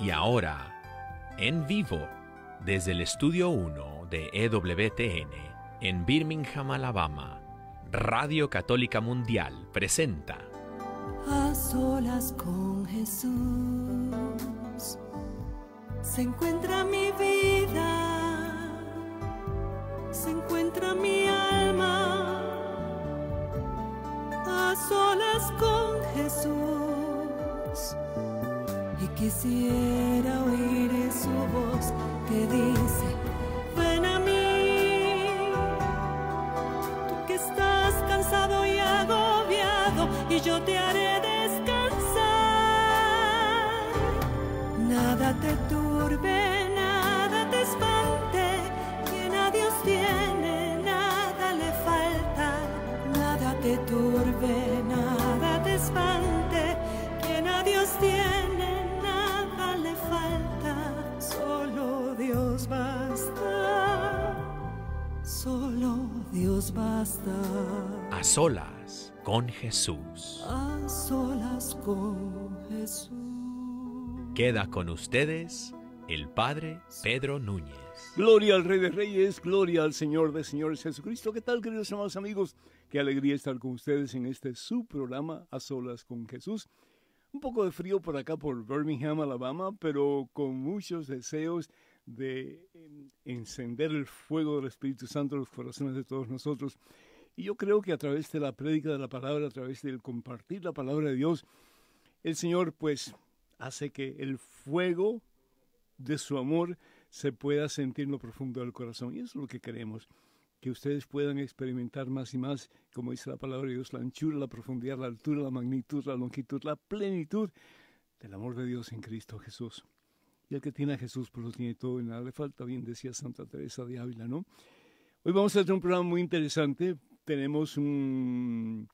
y ahora, en vivo, desde el Estudio 1 de EWTN en Birmingham, Alabama, Radio Católica Mundial presenta A solas con Jesús se encuentra mi vida, se encuentra mi alma. A solas con Jesús Quisiera oír su voz que dice, ven a mí, tú que estás cansado y agobiado, y yo te haré descansar. Nada te turbe basta. A solas con Jesús. A solas con Jesús. Queda con ustedes el Padre Pedro Núñez. Gloria al Rey de Reyes, gloria al Señor de Señor Jesucristo. ¿Qué tal, queridos amados amigos? Qué alegría estar con ustedes en este su programa A Solas con Jesús. Un poco de frío por acá, por Birmingham, Alabama, pero con muchos deseos de em, encender el fuego del Espíritu Santo en los corazones de todos nosotros. Y yo creo que a través de la prédica de la palabra, a través del compartir la palabra de Dios, el Señor pues hace que el fuego de su amor se pueda sentir en lo profundo del corazón. Y eso es lo que queremos, que ustedes puedan experimentar más y más, como dice la palabra de Dios, la anchura, la profundidad, la altura, la magnitud, la longitud, la plenitud del amor de Dios en Cristo Jesús. Y el que tiene a Jesús, pues lo tiene todo y nada le falta, bien decía Santa Teresa de Ávila, ¿no? Hoy vamos a hacer un programa muy interesante. Tenemos un,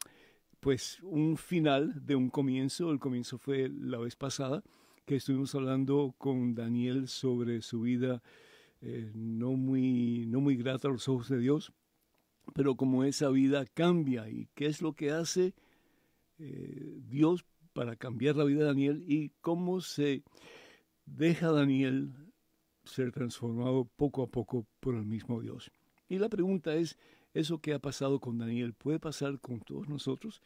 pues, un final de un comienzo. El comienzo fue la vez pasada que estuvimos hablando con Daniel sobre su vida eh, no, muy, no muy grata a los ojos de Dios, pero cómo esa vida cambia y qué es lo que hace eh, Dios para cambiar la vida de Daniel y cómo se deja a Daniel ser transformado poco a poco por el mismo Dios. Y la pregunta es, ¿eso que ha pasado con Daniel puede pasar con todos nosotros?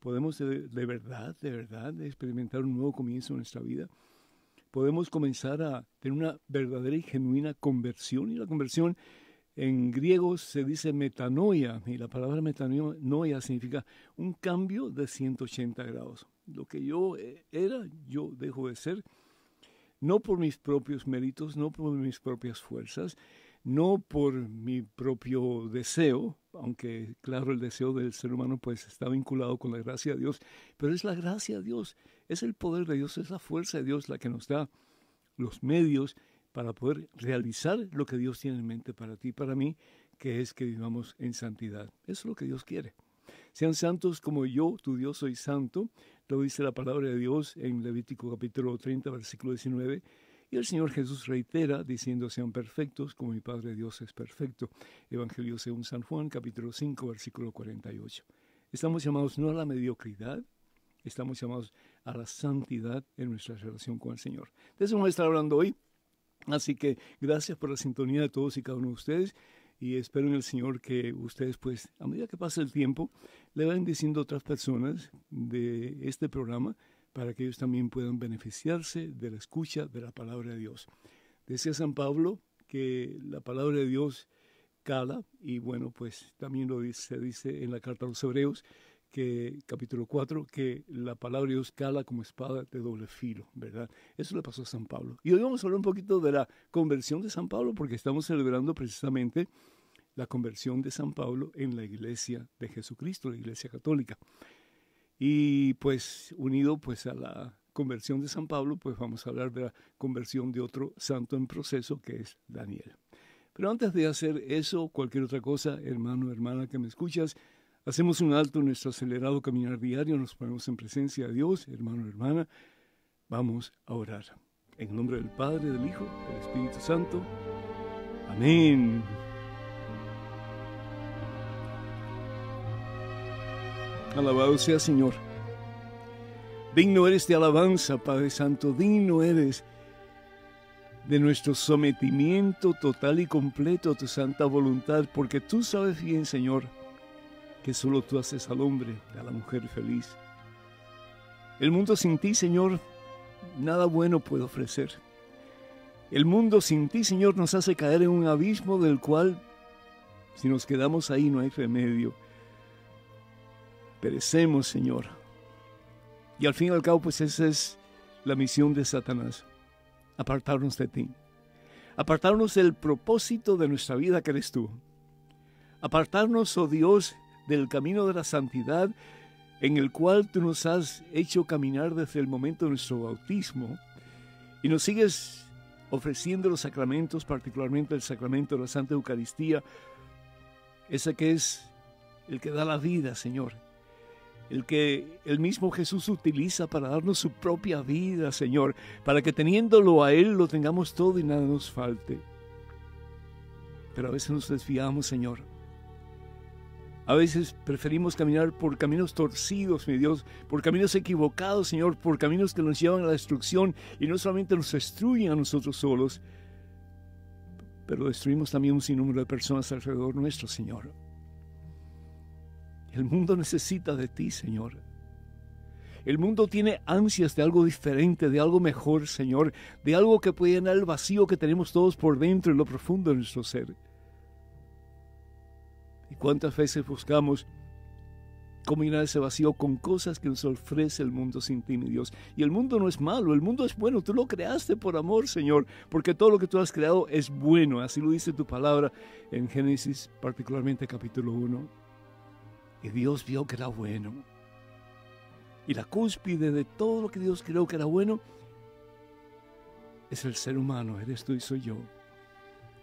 ¿Podemos de, de verdad, de verdad experimentar un nuevo comienzo en nuestra vida? ¿Podemos comenzar a tener una verdadera y genuina conversión? Y la conversión en griego se dice metanoia, y la palabra metanoia significa un cambio de 180 grados. Lo que yo eh, era, yo dejo de ser no por mis propios méritos, no por mis propias fuerzas, no por mi propio deseo, aunque claro el deseo del ser humano pues está vinculado con la gracia de Dios, pero es la gracia de Dios, es el poder de Dios, es la fuerza de Dios la que nos da los medios para poder realizar lo que Dios tiene en mente para ti, y para mí, que es que vivamos en santidad. Eso es lo que Dios quiere. Sean santos como yo, tu Dios, soy santo. Lo dice la palabra de Dios en Levítico capítulo 30, versículo 19. Y el Señor Jesús reitera diciendo, sean perfectos como mi Padre Dios es perfecto. Evangelio según San Juan, capítulo 5, versículo 48. Estamos llamados no a la mediocridad, estamos llamados a la santidad en nuestra relación con el Señor. De eso vamos a estar hablando hoy. Así que gracias por la sintonía de todos y cada uno de ustedes y espero en el Señor que ustedes, pues, a medida que pasa el tiempo, le vayan diciendo otras personas de este programa para que ellos también puedan beneficiarse de la escucha de la palabra de Dios. Decía San Pablo que la palabra de Dios cala y bueno, pues también lo dice, se dice en la carta a los hebreos que, capítulo 4, que la palabra de Dios cala como espada de doble filo, ¿verdad? Eso le pasó a San Pablo. Y hoy vamos a hablar un poquito de la conversión de San Pablo, porque estamos celebrando precisamente la conversión de San Pablo en la iglesia de Jesucristo, la iglesia católica. Y pues unido pues a la conversión de San Pablo, pues vamos a hablar de la conversión de otro santo en proceso que es Daniel. Pero antes de hacer eso, cualquier otra cosa, hermano, hermana que me escuchas, Hacemos un alto en nuestro acelerado caminar diario, nos ponemos en presencia de Dios, hermano, hermana. Vamos a orar. En nombre del Padre, del Hijo, del Espíritu Santo. Amén. Alabado sea Señor. Digno eres de alabanza, Padre Santo. Digno eres de nuestro sometimiento total y completo a tu santa voluntad, porque tú sabes bien, Señor, que solo tú haces al hombre, a la mujer feliz. El mundo sin ti, Señor, nada bueno puede ofrecer. El mundo sin ti, Señor, nos hace caer en un abismo del cual, si nos quedamos ahí, no hay remedio. Perecemos, Señor. Y al fin y al cabo, pues esa es la misión de Satanás, apartarnos de ti. Apartarnos del propósito de nuestra vida que eres tú. Apartarnos, oh Dios, del camino de la santidad en el cual tú nos has hecho caminar desde el momento de nuestro bautismo y nos sigues ofreciendo los sacramentos, particularmente el sacramento de la Santa Eucaristía, ese que es el que da la vida, Señor, el que el mismo Jesús utiliza para darnos su propia vida, Señor, para que teniéndolo a Él lo tengamos todo y nada nos falte. Pero a veces nos desviamos, Señor a veces preferimos caminar por caminos torcidos, mi Dios, por caminos equivocados, Señor, por caminos que nos llevan a la destrucción y no solamente nos destruyen a nosotros solos, pero destruimos también un sinnúmero de personas alrededor nuestro, Señor. El mundo necesita de ti, Señor. El mundo tiene ansias de algo diferente, de algo mejor, Señor, de algo que pueda llenar el vacío que tenemos todos por dentro, en lo profundo de nuestro ser. ¿Y cuántas veces buscamos combinar ese vacío con cosas que nos ofrece el mundo sin ti, mi Dios? Y el mundo no es malo, el mundo es bueno, tú lo creaste por amor, Señor, porque todo lo que tú has creado es bueno, así lo dice tu palabra en Génesis, particularmente capítulo 1. Y Dios vio que era bueno. Y la cúspide de todo lo que Dios creó que era bueno es el ser humano, eres tú y soy yo,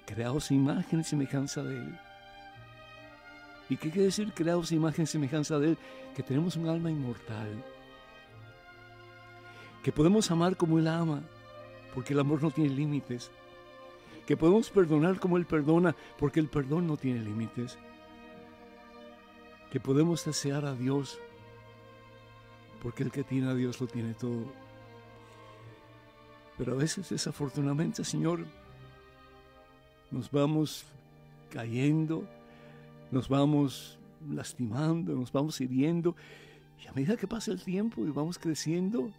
creados imagen y semejanza de Él. ¿Y qué quiere decir creados imagen y semejanza de Él? Que tenemos un alma inmortal. Que podemos amar como Él ama, porque el amor no tiene límites. Que podemos perdonar como Él perdona, porque el perdón no tiene límites. Que podemos desear a Dios, porque el que tiene a Dios lo tiene todo. Pero a veces, desafortunadamente, Señor, nos vamos cayendo nos vamos lastimando, nos vamos hiriendo. Y a medida que pasa el tiempo y vamos creciendo,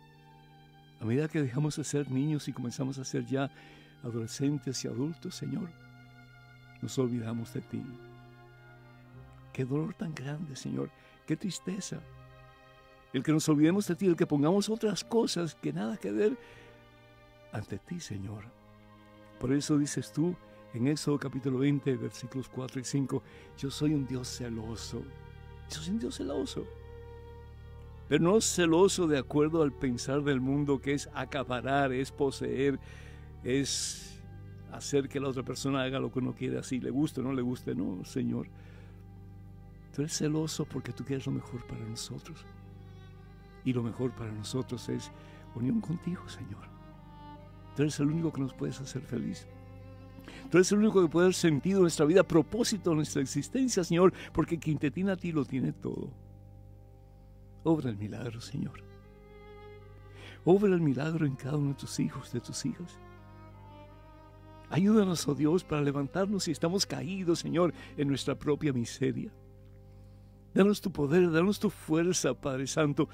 a medida que dejamos de ser niños y comenzamos a ser ya adolescentes y adultos, Señor, nos olvidamos de ti. Qué dolor tan grande, Señor, qué tristeza. El que nos olvidemos de ti, el que pongamos otras cosas que nada que ver ante ti, Señor. Por eso dices tú, en Éxodo capítulo 20, versículos 4 y 5, yo soy un Dios celoso. Yo soy un Dios celoso. Pero no celoso de acuerdo al pensar del mundo que es acaparar, es poseer, es hacer que la otra persona haga lo que uno quiere, así le guste o no le guste. No, Señor. Tú eres celoso porque tú quieres lo mejor para nosotros. Y lo mejor para nosotros es unión contigo, Señor. Tú eres el único que nos puedes hacer feliz. Tú eres el único que puede dar sentido a nuestra vida, propósito a nuestra existencia, Señor, porque quien te tiene a ti lo tiene todo. Obra el milagro, Señor. Obra el milagro en cada uno de tus hijos, de tus hijas. Ayúdanos, oh Dios, para levantarnos si estamos caídos, Señor, en nuestra propia miseria. Danos tu poder, danos tu fuerza, Padre Santo.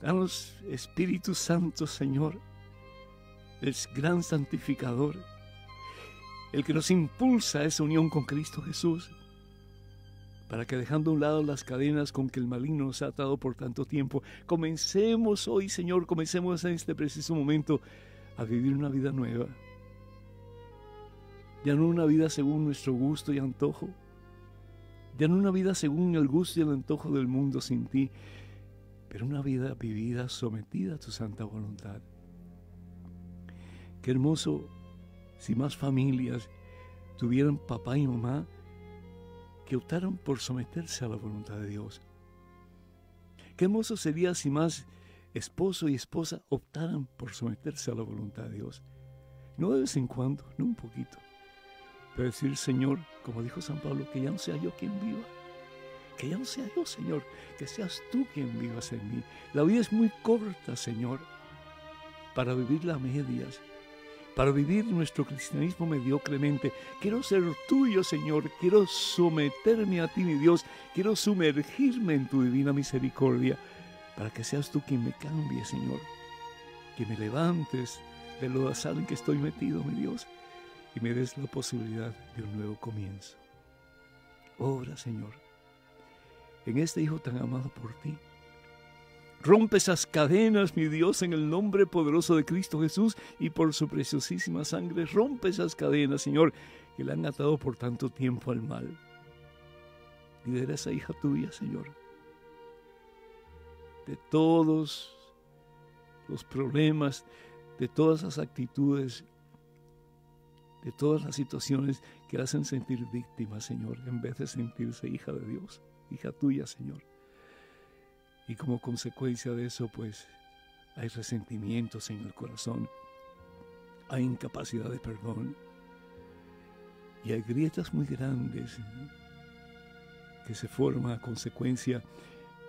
Danos Espíritu Santo, Señor, el gran santificador el que nos impulsa a esa unión con Cristo Jesús, para que dejando a un lado las cadenas con que el maligno nos ha atado por tanto tiempo, comencemos hoy, Señor, comencemos en este preciso momento a vivir una vida nueva. Ya no una vida según nuestro gusto y antojo, ya no una vida según el gusto y el antojo del mundo sin ti, pero una vida vivida sometida a tu santa voluntad. Qué hermoso si más familias tuvieran papá y mamá que optaran por someterse a la voluntad de Dios. Qué hermoso sería si más esposo y esposa optaran por someterse a la voluntad de Dios. No de vez en cuando, no un poquito. Pero decir, Señor, como dijo San Pablo, que ya no sea yo quien viva. Que ya no sea yo, Señor, que seas tú quien vivas en mí. La vida es muy corta, Señor, para vivirla a medias para vivir nuestro cristianismo mediocremente. Quiero ser tuyo, Señor. Quiero someterme a ti, mi Dios. Quiero sumergirme en tu divina misericordia para que seas tú quien me cambie, Señor. Que me levantes de lo lodazal en que estoy metido, mi Dios, y me des la posibilidad de un nuevo comienzo. Obra, Señor, en este Hijo tan amado por ti Rompe esas cadenas, mi Dios, en el nombre poderoso de Cristo Jesús y por su preciosísima sangre. Rompe esas cadenas, Señor, que le han atado por tanto tiempo al mal. Y a esa hija tuya, Señor, de todos los problemas, de todas las actitudes, de todas las situaciones que hacen sentir víctima, Señor, en vez de sentirse hija de Dios, hija tuya, Señor. Y como consecuencia de eso, pues hay resentimientos en el corazón, hay incapacidad de perdón y hay grietas muy grandes que se forman a consecuencia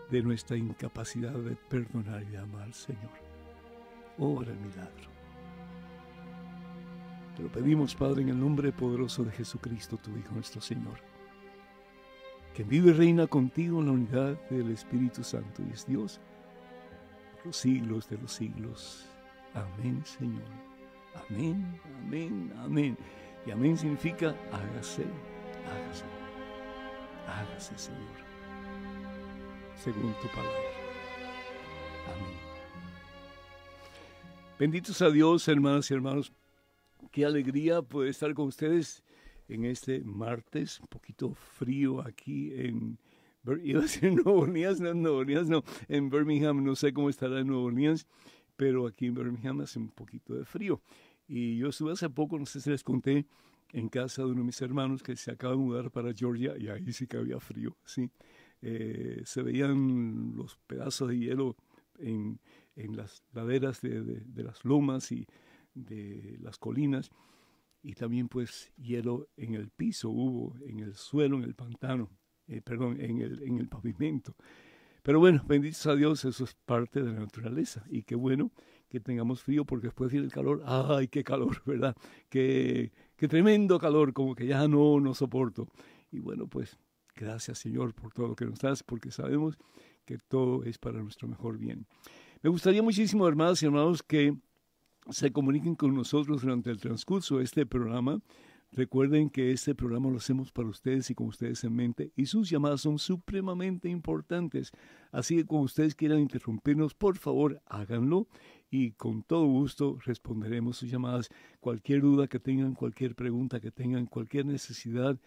de nuestra incapacidad de perdonar y de amar, Señor. Obra el milagro. Te lo pedimos, Padre, en el nombre poderoso de Jesucristo, tu Hijo, nuestro Señor que vive y reina contigo en la unidad del Espíritu Santo y es Dios por los siglos de los siglos. Amén, Señor. Amén, amén, amén. Y amén significa hágase, hágase, hágase, Señor, según tu palabra. Amén. Benditos a Dios, hermanas y hermanos. Qué alegría poder estar con ustedes en este martes, un poquito frío aquí en, Nueva Orleans, no, Orleans, no, en Birmingham, no sé cómo estará en Nueva Orleans, pero aquí en Birmingham hace un poquito de frío. Y yo estuve hace poco, no sé si les conté, en casa de uno de mis hermanos que se acaba de mudar para Georgia y ahí sí que había frío, sí. Eh, se veían los pedazos de hielo en, en las laderas de, de las lomas y de las colinas y también pues hielo en el piso hubo, en el suelo, en el pantano, eh, perdón, en el, en el pavimento. Pero bueno, bendito sea Dios, eso es parte de la naturaleza y qué bueno que tengamos frío porque después viene el calor, ay, qué calor, ¿verdad? Qué, tremendo calor, como que ya no, no soporto. Y bueno, pues gracias Señor por todo lo que nos das porque sabemos que todo es para nuestro mejor bien. Me gustaría muchísimo, hermanas y hermanos, que se comuniquen con nosotros durante el transcurso de este programa. Recuerden que este programa lo hacemos para ustedes y con ustedes en mente y sus llamadas son supremamente importantes. Así que cuando ustedes quieran interrumpirnos, por favor háganlo y con todo gusto responderemos sus llamadas. Cualquier duda que tengan, cualquier pregunta que tengan, cualquier necesidad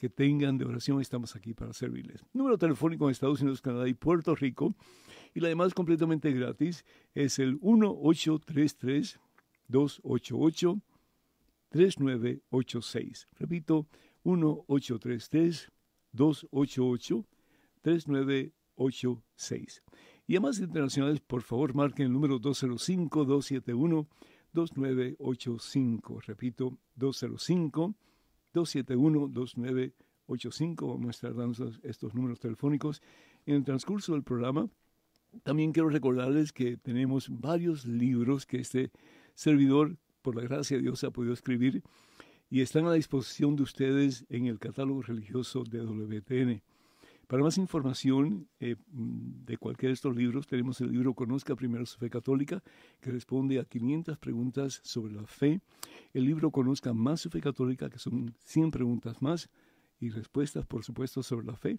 que tengan de oración, estamos aquí para servirles. Número telefónico en Estados Unidos, Canadá y Puerto Rico, y la demás completamente gratis, es el 1833-288-3986. Repito, 1833-288-3986. Y además internacionales, por favor, marquen el número 205-271-2985. Repito, 205 271-2985. Vamos a estar dando estos números telefónicos en el transcurso del programa. También quiero recordarles que tenemos varios libros que este servidor, por la gracia de Dios, ha podido escribir y están a la disposición de ustedes en el catálogo religioso de WTN. Para más información eh, mm, de cualquiera de estos libros, tenemos el libro Conozca primero su fe católica, que responde a 500 preguntas sobre la fe. El libro Conozca más su fe católica, que son 100 preguntas más y respuestas, por supuesto, sobre la fe.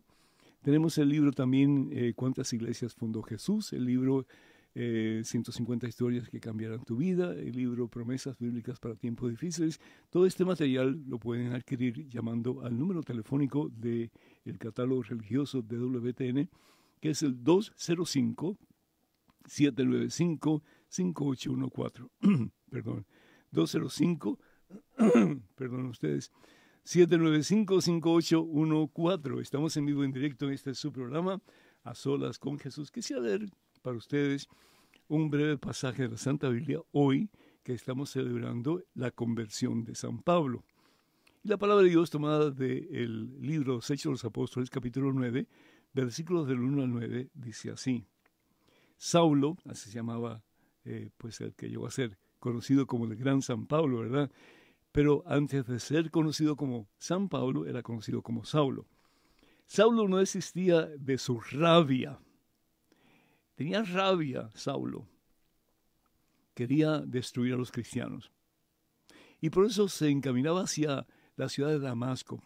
Tenemos el libro también eh, Cuántas iglesias fundó Jesús, el libro 150 eh, historias que cambiarán tu vida, el libro Promesas Bíblicas para Tiempos Difíciles. Todo este material lo pueden adquirir llamando al número telefónico del el catálogo religioso de WTN, que es el 205 795 5814. Perdón. 205 Perdón ustedes. 795-5814. Estamos en vivo en directo en este su programa, A Solas con Jesús. Quisiera ver para ustedes un breve pasaje de la Santa Biblia hoy que estamos celebrando la conversión de San Pablo. Y la palabra de Dios tomada del de libro Los Hechos de los Apóstoles capítulo 9, versículos del 1 al 9, dice así. Saulo, así se llamaba eh, pues el que llegó a ser conocido como el gran San Pablo, ¿verdad? Pero antes de ser conocido como San Pablo, era conocido como Saulo. Saulo no existía de su rabia, Tenía rabia Saulo. Quería destruir a los cristianos. Y por eso se encaminaba hacia la ciudad de Damasco,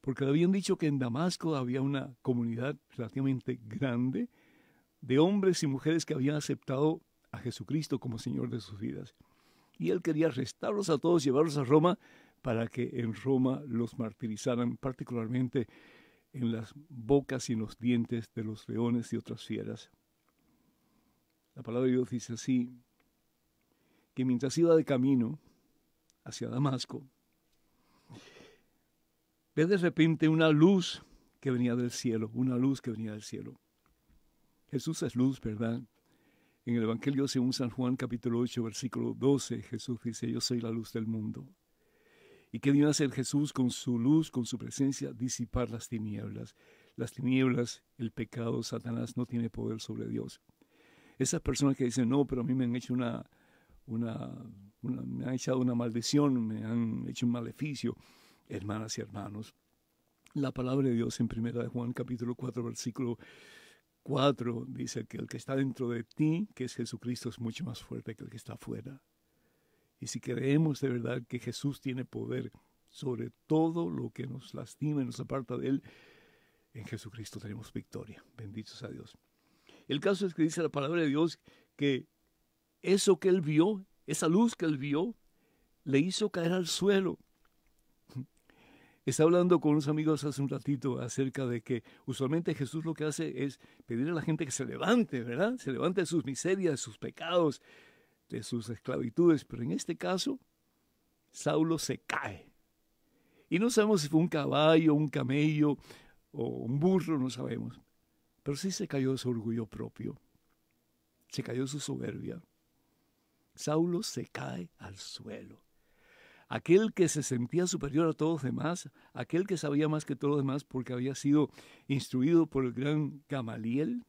porque le habían dicho que en Damasco había una comunidad relativamente grande de hombres y mujeres que habían aceptado a Jesucristo como Señor de sus vidas. Y él quería arrestarlos a todos, llevarlos a Roma, para que en Roma los martirizaran, particularmente en las bocas y en los dientes de los leones y otras fieras. La palabra de Dios dice así, que mientras iba de camino hacia Damasco, ve de repente una luz que venía del cielo, una luz que venía del cielo. Jesús es luz, ¿verdad? En el Evangelio según San Juan capítulo 8 versículo 12, Jesús dice, yo soy la luz del mundo. ¿Y qué vino a hacer Jesús con su luz, con su presencia? Disipar las tinieblas. Las tinieblas, el pecado, Satanás no tiene poder sobre Dios esas personas que dicen, no, pero a mí me han hecho una, una, me han echado una maldición, me han hecho un maleficio, hermanas y hermanos. La palabra de Dios en primera de Juan capítulo 4 versículo 4 dice que el que está dentro de ti, que es Jesucristo, es mucho más fuerte que el que está afuera. Y si creemos de verdad que Jesús tiene poder sobre todo lo que nos lastima y nos aparta de Él, en Jesucristo tenemos victoria. Benditos a Dios. El caso es que dice la palabra de Dios que eso que él vio, esa luz que él vio, le hizo caer al suelo. Está hablando con unos amigos hace un ratito acerca de que usualmente Jesús lo que hace es pedir a la gente que se levante, ¿verdad? Se levante de sus miserias, de sus pecados, de sus esclavitudes. Pero en este caso, Saulo se cae. Y no sabemos si fue un caballo, un camello o un burro, no sabemos. Pero sí se cayó su orgullo propio, se cayó su soberbia. Saulo se cae al suelo. Aquel que se sentía superior a todos los demás, aquel que sabía más que todos los demás porque había sido instruido por el gran Gamaliel,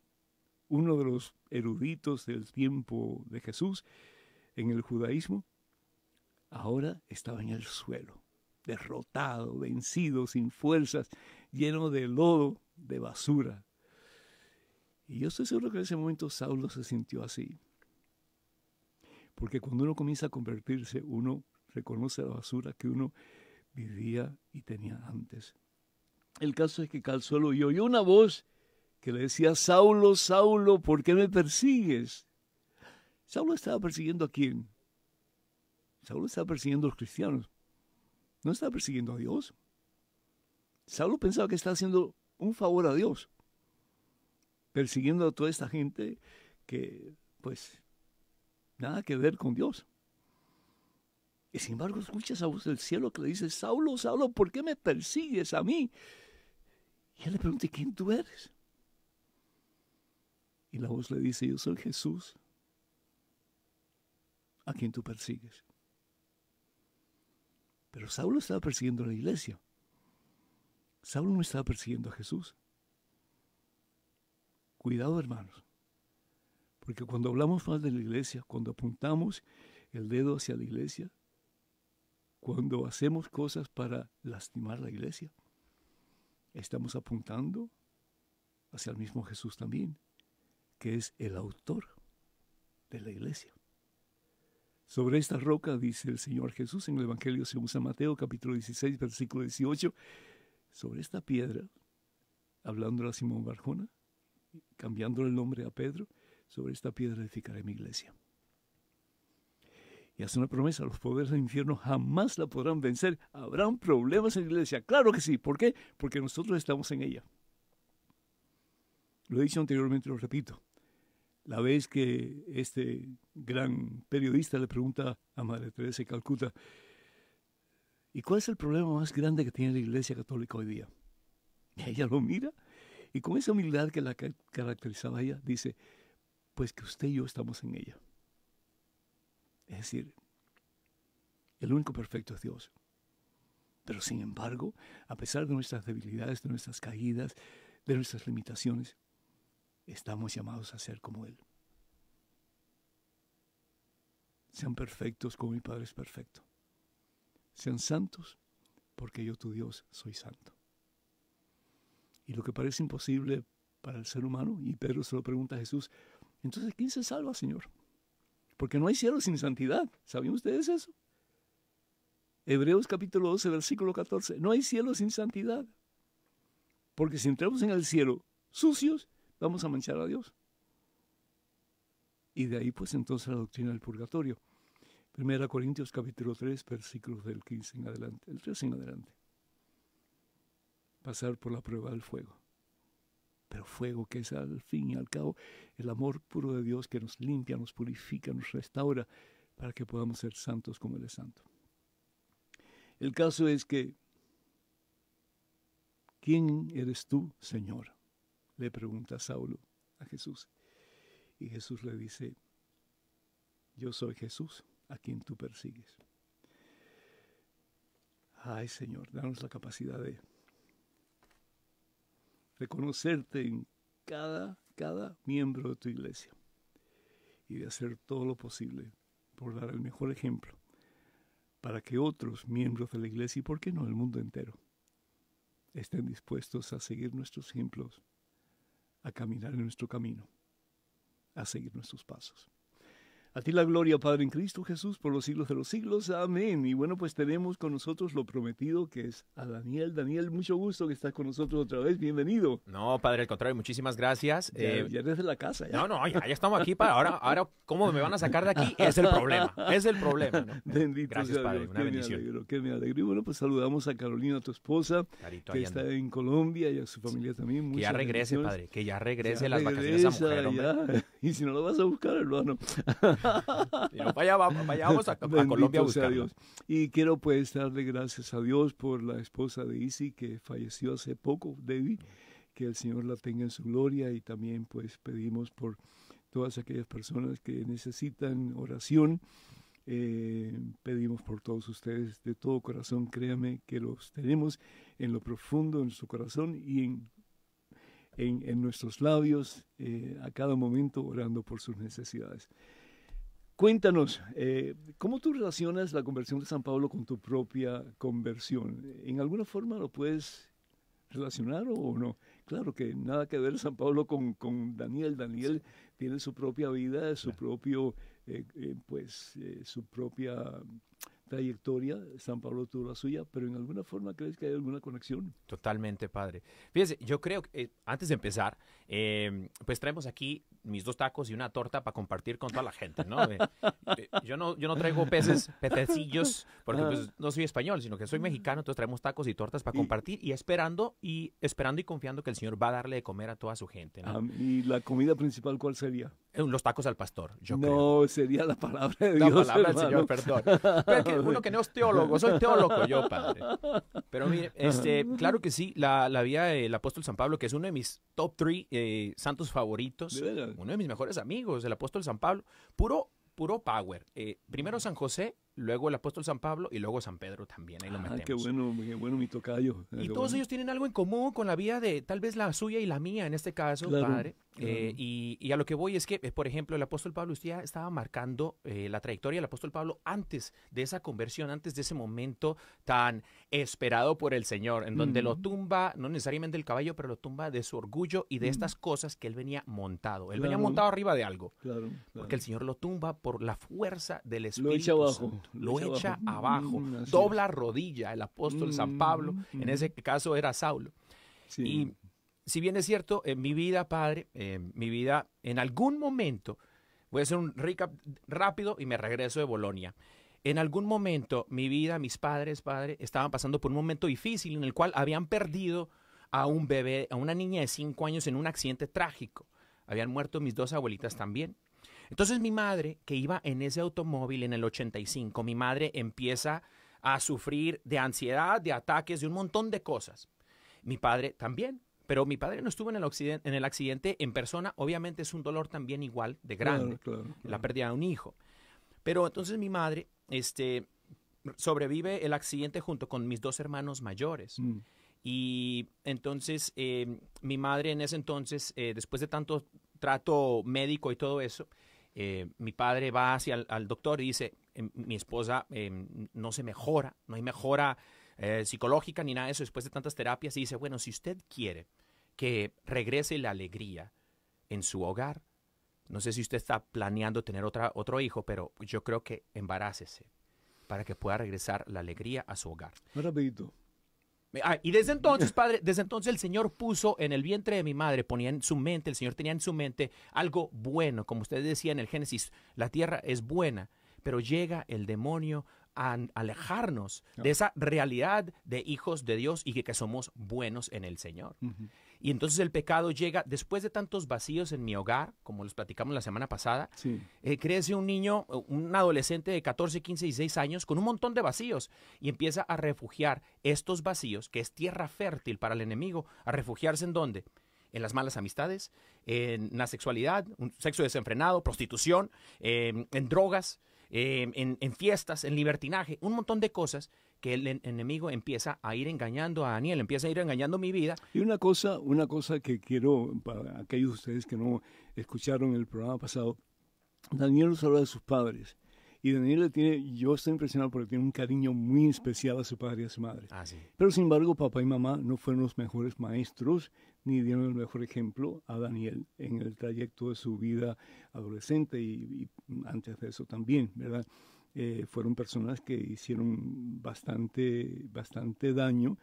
uno de los eruditos del tiempo de Jesús en el judaísmo, ahora estaba en el suelo, derrotado, vencido, sin fuerzas, lleno de lodo, de basura, y yo estoy seguro que en ese momento Saulo se sintió así. Porque cuando uno comienza a convertirse, uno reconoce la basura que uno vivía y tenía antes. El caso es que Calzuelo y oyó una voz que le decía, Saulo, Saulo, ¿por qué me persigues? Saulo estaba persiguiendo a quién? Saulo estaba persiguiendo a los cristianos. No estaba persiguiendo a Dios. Saulo pensaba que estaba haciendo un favor a Dios persiguiendo a toda esta gente que, pues, nada que ver con Dios. Y sin embargo, escuchas a voz del cielo que le dice, Saulo, Saulo, ¿por qué me persigues a mí? Y él le pregunta, ¿quién tú eres? Y la voz le dice, yo soy Jesús, a quien tú persigues. Pero Saulo estaba persiguiendo a la iglesia. Saulo no estaba persiguiendo a Jesús. Cuidado, hermanos. Porque cuando hablamos mal de la iglesia, cuando apuntamos el dedo hacia la iglesia, cuando hacemos cosas para lastimar la iglesia, estamos apuntando hacia el mismo Jesús también, que es el autor de la iglesia. Sobre esta roca, dice el Señor Jesús en el Evangelio según San Mateo, capítulo 16, versículo 18, sobre esta piedra, hablando a Simón Barjona, cambiando el nombre a Pedro, sobre esta piedra edificaré mi iglesia. Y hace una promesa, los poderes del infierno jamás la podrán vencer. Habrán problemas en la iglesia. Claro que sí. ¿Por qué? Porque nosotros estamos en ella. Lo he dicho anteriormente, lo repito. La vez que este gran periodista le pregunta a Madre Teresa de Calcuta, ¿y cuál es el problema más grande que tiene la iglesia católica hoy día? Y ella lo mira y con esa humildad que la caracterizaba ella, dice, pues que usted y yo estamos en ella. Es decir, el único perfecto es Dios. Pero sin embargo, a pesar de nuestras debilidades, de nuestras caídas, de nuestras limitaciones, estamos llamados a ser como Él. Sean perfectos como mi Padre es perfecto. Sean santos porque yo tu Dios soy santo. Y lo que parece imposible para el ser humano, y Pedro se lo pregunta a Jesús, entonces, ¿quién se salva, Señor? Porque no hay cielo sin santidad. ¿Sabían ustedes eso? Hebreos capítulo 12, versículo 14. No hay cielo sin santidad. Porque si entramos en el cielo sucios, vamos a manchar a Dios. Y de ahí pues entonces la doctrina del purgatorio. Primera Corintios capítulo 3, versículos del 15 en adelante, el 3 en adelante pasar por la prueba del fuego. Pero fuego que es al fin y al cabo el amor puro de Dios que nos limpia, nos purifica, nos restaura para que podamos ser santos como Él es santo. El caso es que, ¿quién eres tú, Señor? Le pregunta Saulo a Jesús. Y Jesús le dice, yo soy Jesús, a quien tú persigues. Ay Señor, danos la capacidad de reconocerte en cada, cada miembro de tu iglesia y de hacer todo lo posible por dar el mejor ejemplo para que otros miembros de la iglesia y, por qué no, el mundo entero estén dispuestos a seguir nuestros ejemplos, a caminar en nuestro camino, a seguir nuestros pasos. A ti la gloria, Padre, en Cristo Jesús, por los siglos de los siglos. Amén. Y bueno, pues tenemos con nosotros lo prometido, que es a Daniel. Daniel, mucho gusto que estás con nosotros otra vez. Bienvenido. No, Padre, al contrario, muchísimas gracias. Ya, desde eh, la casa. No, no, ya, estamos aquí para ahora. Ahora, ¿cómo me van a sacar de aquí? Es el problema. Es el problema. gracias, Padre. una bendición. que me alegro. bueno, pues saludamos a Carolina, tu esposa, que está en Colombia y a su familia también. Que ya regrese, Padre. Que ya regrese las vacaciones a mujer, Y si no lo vas a buscar, hermano vaya, vayamos a, a Colombia a Y quiero pues darle gracias a Dios por la esposa de Isi que falleció hace poco, Debbie, que el Señor la tenga en su gloria y también pues pedimos por todas aquellas personas que necesitan oración. Eh, pedimos por todos ustedes de todo corazón, créame que los tenemos en lo profundo, en su corazón y en, en, nuestros labios eh, a cada momento orando por sus necesidades. Cuéntanos, eh, ¿cómo tú relacionas la conversión de San Pablo con tu propia conversión? ¿En alguna forma lo puedes relacionar o no? Claro que nada que ver San Pablo con, Daniel. Daniel tiene su propia vida, su propio, eh, eh, pues, su propia trayectoria, San Pablo tuvo la suya, pero en alguna forma crees que hay alguna conexión. Totalmente, padre. Fíjese, yo creo que eh, antes de empezar, em, pues traemos aquí mis dos tacos y una torta para compartir con toda la gente, ¿no? Eh, eh, yo no, yo no traigo peces, pececillos, porque pues, ah. no soy español, sino que soy mexicano, entonces traemos tacos y tortas para compartir y esperando y esperando y confiando que el Señor va a darle de comer a toda su gente. ¿no? Ah, ¿Y la comida principal cuál sería? Los tacos al pastor, yo no, sería la palabra de Dios. La palabra del Señor, perdón. Uno que no es teólogo, soy teólogo yo, padre. Pero mire, este, claro que sí, la, la vía del apóstol San Pablo, que es uno de mis top three eh, santos favoritos, uno de mis mejores amigos, el apóstol San Pablo, puro, puro power. Eh, primero San José, luego el apóstol San Pablo y luego San Pedro también. Ahí lo metemos. Ah, qué bueno, qué bueno mi tocayo. Y todos ellos tienen algo en común con la vida de tal vez la suya y la mía en este caso, padre. Eh, y, a lo que voy es que, eh, por ejemplo, el apóstol Pablo, estaba marcando eh, la trayectoria del apóstol Pablo antes de esa conversión, antes de ese momento tan esperado por el Señor, en donde lo tumba, no necesariamente el caballo, pero lo tumba de su orgullo y de estas cosas que él venía montado. Él venía montado arriba de algo. porque el Señor lo tumba por la fuerza del Espíritu. Lo echa abajo. Lo, echa mm, abajo. dobla rodilla el apóstol San Pablo. En mm, ese mm. caso era Saulo. Sí si bien es cierto, en mi vida, padre, en mi vida, en algún momento, voy a hacer un recap rápido y me regreso de Bolonia. En algún momento, mi vida, mis padres, padre, estaban pasando por un momento difícil en el cual habían perdido a un bebé, a una niña de cinco años en un accidente trágico. Habían muerto mis dos abuelitas también. Entonces mi madre, que iba en ese automóvil en el 85, mi madre empieza a sufrir de ansiedad, de ataques, de un montón de cosas. Mi padre también pero mi padre no estuvo en el, en el accidente en persona, obviamente es un dolor también igual de grande, la pérdida de un hijo. Pero entonces mi madre este, sobrevive el accidente junto con mis dos hermanos mayores. Mm. Y entonces em, mi madre en ese entonces, eh, después de tanto trato médico y todo eso, eh, mi padre va hacia el, al doctor y dice, em, mi esposa em, no se mejora, no hay mejora eh, psicológica ni nada de eso después de tantas terapias y dice, bueno, si usted quiere que regrese la alegría en su hogar, no sé si usted está planeando tener otra, otro hijo, pero yo creo que embarácese para que pueda regresar la alegría a su hogar. Rapidito. Ah, y desde entonces, padre, desde entonces el Señor puso en el vientre de mi madre, ponía en su mente, el Señor tenía en su mente algo bueno, como usted decía en el Génesis, la tierra es buena, pero llega el demonio alejarnos de esa realidad de hijos de Dios y que, somos buenos en el Señor. Y entonces el pecado llega, después de tantos vacíos en mi hogar, como los platicamos la semana pasada, eh, crece un niño, un adolescente de 14, 15, y 6 años con un montón de vacíos y empieza a refugiar estos vacíos, que es tierra fértil para el enemigo, a refugiarse en dónde? en las malas amistades, en la sexualidad, un sexo desenfrenado, prostitución, em, en drogas, Em, en, fiestas, en libertinaje, un montón de cosas que el enemigo empieza a ir engañando a Daniel, empieza a ir engañando mi vida. Y una cosa, una cosa que quiero, para aquellos de ustedes que no escucharon el programa pasado, Daniel nos habla de sus padres. Y Daniel le tiene, yo estoy impresionado porque tiene un cariño muy especial a su padre y a su madre. Ah, Pero sin embargo, papá y mamá no fueron los mejores maestros, ni dieron el mejor ejemplo a Daniel en el trayecto de su vida adolescente y, antes de eso también, ¿verdad? Eh, fueron personas que hicieron bastante, bastante daño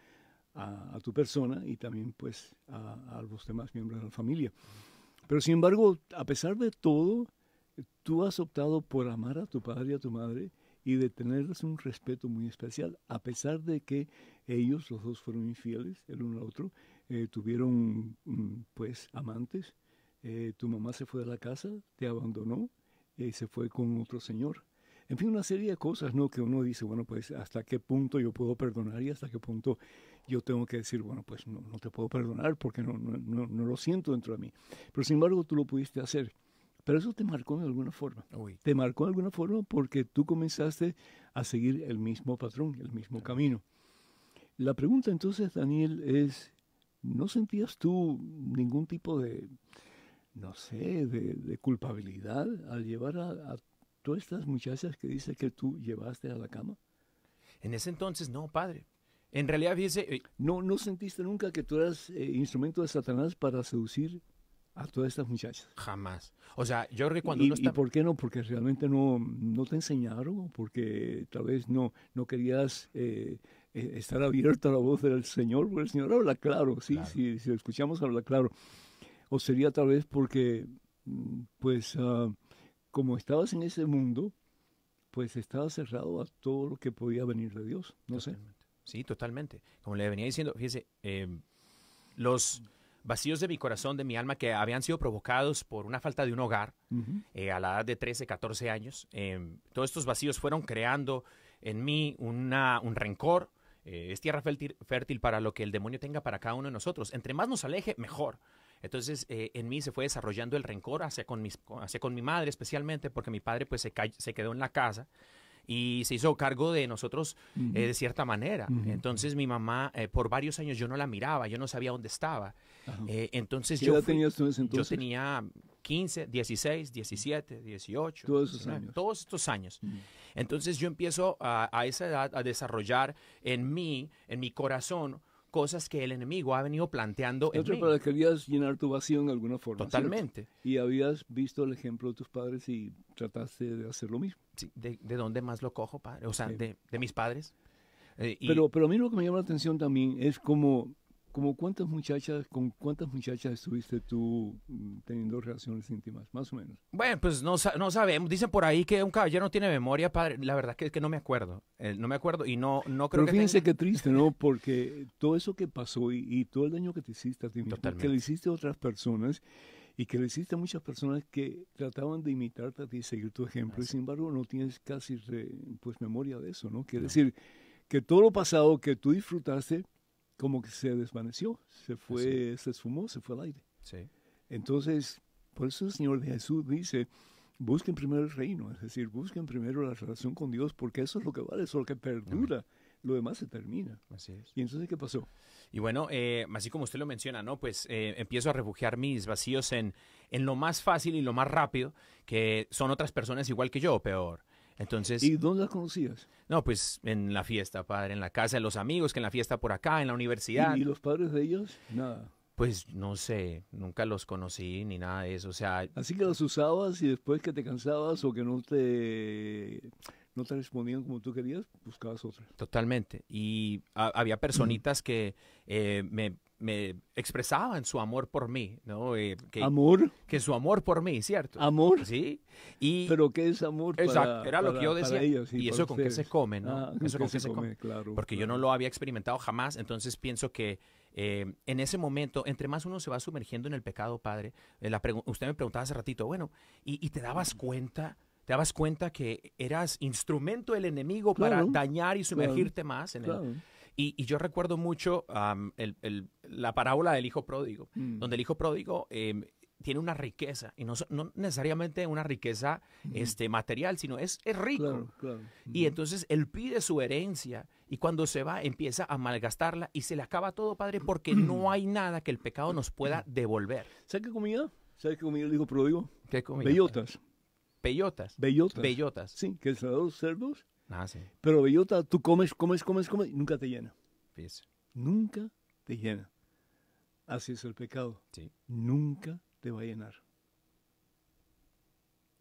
a, tu persona y también pues a, los demás miembros de la familia. Pero sin embargo, a pesar de todo, tú has optado por amar a tu padre y a tu madre y de tenerles un respeto muy especial, a pesar de que ellos, los dos, fueron infieles el uno al otro eh, tuvieron mm, pues amantes, eh, tu mamá se fue de la casa, te abandonó y eh, se fue con otro señor. En fin, una serie de cosas, ¿no? Que uno dice, bueno, pues hasta qué punto yo puedo perdonar y hasta qué punto yo tengo que decir, bueno, pues no, te puedo perdonar porque no, no, lo siento dentro de mí. Pero sin embargo, tú lo pudiste hacer. Pero eso te marcó de alguna forma. Te marcó de alguna forma porque tú comenzaste a seguir el mismo patrón, el mismo camino. La pregunta entonces, Daniel, es, ¿no sentías tú ningún tipo de, no sé, de, culpabilidad al llevar a, todas estas muchachas que dice que tú llevaste a la cama? En ese entonces no, padre. En realidad, dice... Eh, no, ¿No sentiste nunca que tú eras eh, instrumento de Satanás para seducir a todas estas muchachas? Jamás. O sea, yo creo que cuando ¿Y, está... por qué no? Porque realmente no, no te enseñaron, porque tal vez no, no querías... Eh, eh, estar abierta la voz del Señor, porque el Señor habla claro, sí, Si, lo escuchamos habla claro. O sería tal vez porque, mm, pues, ah, como estabas en ese mundo, pues estabas cerrado a todo lo que podía venir de Dios, no sé. Sí, totalmente. Como le venía diciendo, fíjese, em, los vacíos de mi corazón, de mi alma, que habían sido provocados por una falta de un hogar eh, a la edad de 13, 14 años. Em, todos estos vacíos fueron creando en mí una, un rencor, eh, es tierra fértil, fértil, para lo que el demonio tenga para cada uno de nosotros. Entre más nos aleje, mejor. Entonces eh, en mí se fue desarrollando el rencor hacia con, mis, hacia con mi madre especialmente, porque mi padre pues se, se quedó en la casa y se hizo cargo de nosotros eh, de cierta manera. Entonces mi mamá, eh, por varios años yo no la miraba, yo no sabía dónde estaba. Eh, entonces yo edad Yo tenía 15, 16, 17, 18. Todos esos años. Todos estos años. Entonces yo empiezo a esa edad a desarrollar en mí, en mi corazón, cosas que el enemigo ha venido planteando en mí. para que querías llenar tu vacío en alguna forma. Totalmente. Y habías visto el ejemplo de tus padres y trataste de hacer lo mismo. Sí, ¿de, dónde más lo cojo, padre? O sea, de, mis padres. Eh, pero, pero a mí lo que me llama la atención también es como cuántas muchachas, con cuántas muchachas estuviste tú mm, teniendo relaciones íntimas, más o menos? Bueno, pues no, no sabemos. Dicen por ahí que un caballero no tiene memoria, padre. La verdad que, que no me acuerdo. Eh, no me acuerdo y no, no creo Pero que fíjense qué triste, ¿no? Porque todo eso que pasó y, todo el daño que te hiciste a ti mismo, que le hiciste a otras personas y que le hiciste a muchas personas que trataban de imitarte a ti y seguir tu ejemplo. Y sin embargo, no tienes casi pues memoria de eso, ¿no? Quiere decir que todo lo pasado que tú disfrutaste como que se desvaneció, se fue, se esfumó, se fue al aire. Sí. Entonces, por eso el Señor de Jesús dice, busquen primero el reino, es decir, busquen primero la relación con Dios, porque eso es lo que vale, eso es lo que perdura. lo demás se termina. Así es. ¿Y entonces qué pasó? Y bueno, eh, así como usted lo menciona, ¿no? Pues eh, empiezo a refugiar mis vacíos en, en lo más fácil y lo más rápido, que son otras personas igual que yo, peor. Entonces, ¿Y dónde las conocías? No, pues en la fiesta, padre, en la casa de los amigos, que en la fiesta por acá, en la universidad. ¿Y, los padres de ellos? Nada. Pues no sé, nunca los conocí ni nada de eso, o sea... Así que los usabas y después que te cansabas o que no te no te respondían como tú querías, buscabas otra. Totalmente. Y había personitas que eh, me me expresaban su amor por mí, ¿no? Eh, ¿Amor? Que su amor por mí, ¿cierto? ¿Amor? Sí. Y, ¿Pero qué es amor Exacto, era lo que yo decía. y, eso con qué se come, ¿no? Ah, eso con qué se, come, Claro, Porque yo no lo había experimentado jamás, entonces pienso que eh, en ese momento, entre más uno se va sumergiendo en el pecado, Padre, eh, usted me preguntaba hace ratito, bueno, ¿y, te dabas cuenta? te dabas cuenta que eras instrumento del enemigo para dañar y sumergirte más en él. Y, yo recuerdo mucho la parábola del hijo pródigo, mm. donde el hijo pródigo em, tiene una riqueza, y no, no necesariamente una riqueza mm. este, material, sino es, rico. Y entonces él pide su herencia y cuando se va empieza a malgastarla y se le acaba todo, padre, porque no hay nada que el pecado nos pueda devolver. ¿Sabes qué comida? ¿Sabes qué comida el hijo pródigo? ¿Qué comida? Bellotas. Bellotas. Bellotas. Sí, que ¿Son cerdos Ah, Pero bellota, tú comes, comes, comes, comes, y nunca te llena. Nunca te llena. Así es el pecado. Nunca te va a llenar.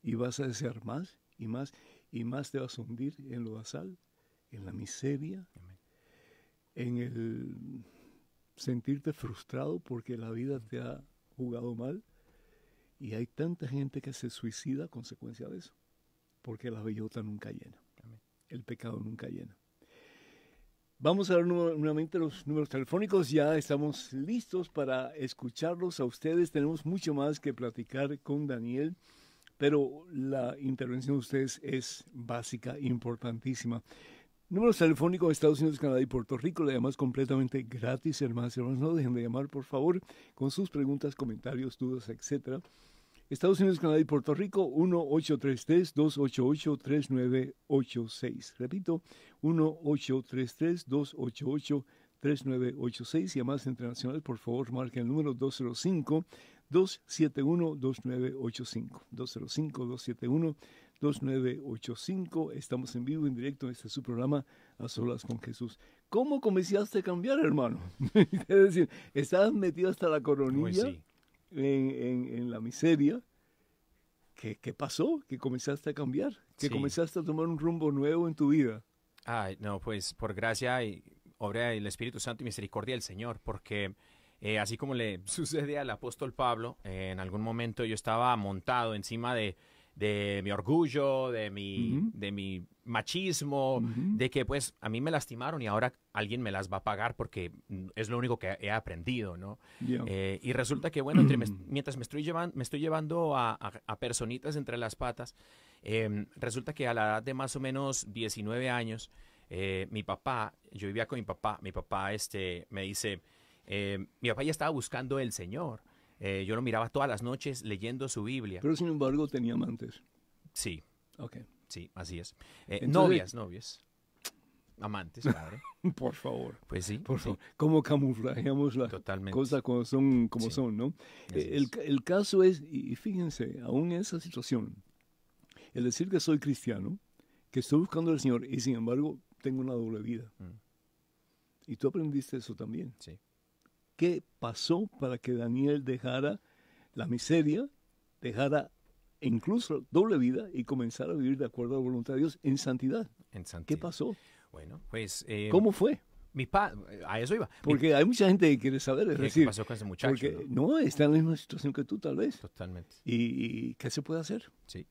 Y vas a desear más y más y más te vas a hundir en lo basal, en la miseria, en el sentirte frustrado porque la vida te ha jugado mal. Y hay tanta gente que se suicida a consecuencia de eso, porque la bellota nunca llena el pecado nunca llena. Vamos a ver nuevamente los números telefónicos, ya estamos listos para escucharlos a ustedes. Tenemos mucho más que platicar con Daniel, pero la intervención de ustedes es básica, importantísima. Números telefónicos de Estados Unidos, Canadá y Puerto Rico, le completamente gratis, hermanos. hermanas. no dejen de llamar, por favor, con sus preguntas, comentarios, dudas, etcétera. Estados Unidos, Canadá y Puerto Rico, 1-833-288-3986. Repito, 1-833-288-3986. Y además internacional, por favor, marquen el número 205-271-2985. 205-271-2985. Estamos en vivo, en directo, este es su programa A Solas con Jesús. ¿Cómo comenzaste a cambiar, hermano? es decir, estabas metido hasta la coronilla. sí en, la miseria, ¿qué, pasó? Que comenzaste a cambiar, que comenzaste a tomar un rumbo nuevo en tu vida. Ay, no, pues por gracia y obra del Espíritu Santo y misericordia del Señor, porque eh, así como le sucede al apóstol Pablo, eh, en algún momento yo estaba montado encima de, de mi orgullo, de mi, de mi machismo, de que pues a mí me lastimaron y ahora alguien me las va a pagar porque es lo único que he aprendido, ¿no? Eh, y resulta que, bueno, mientras me estoy, llevando, me estoy llevando a, personitas entre las patas, em, resulta que a la edad de más o menos 19 años, eh, mi papá, yo vivía con mi papá, mi papá este, me dice, eh, mi papá ya estaba buscando el Señor. Eh, yo lo miraba todas las noches leyendo su Biblia. Pero sin embargo tenía amantes. Sí. Ok. Sí, así es. Eh, novias, novias. Amantes, claro. Por favor. Pues sí. Por favor. ¿Cómo camuflamos las cosas como son, como son ¿no? Eh, el, el, caso es, y fíjense, aún en esa situación, el decir que soy cristiano, que estoy buscando al Señor y sin embargo tengo una doble vida. Mm. Y tú aprendiste eso también. Sí qué pasó para que Daniel dejara la miseria, dejara incluso doble vida y comenzara a vivir de acuerdo a la voluntad de Dios en santidad. En ¿Qué pasó? Bueno, pues... Eh, ¿Cómo fue? Mi a eso iba. Porque hay mucha gente que quiere saber, es ¿Qué pasó con ese muchacho? ¿no? está en la misma situación que tú, tal vez. Totalmente. ¿Y, qué se puede hacer? Sí.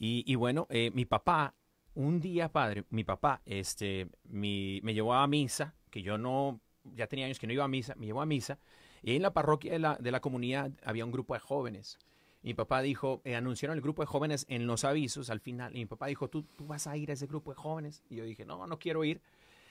Y, bueno, eh, mi papá, un día, padre, mi papá, este, me llevó a misa, que yo no ya tenía años que no iba a misa, me llevó a misa, y en la parroquia de la, de la comunidad había un grupo de jóvenes. mi papá dijo, eh, anunciaron el grupo de jóvenes en los avisos al final, y mi papá dijo, ¿Tú, ¿Tú, vas a ir a ese grupo de jóvenes. Y yo dije, no, no quiero ir,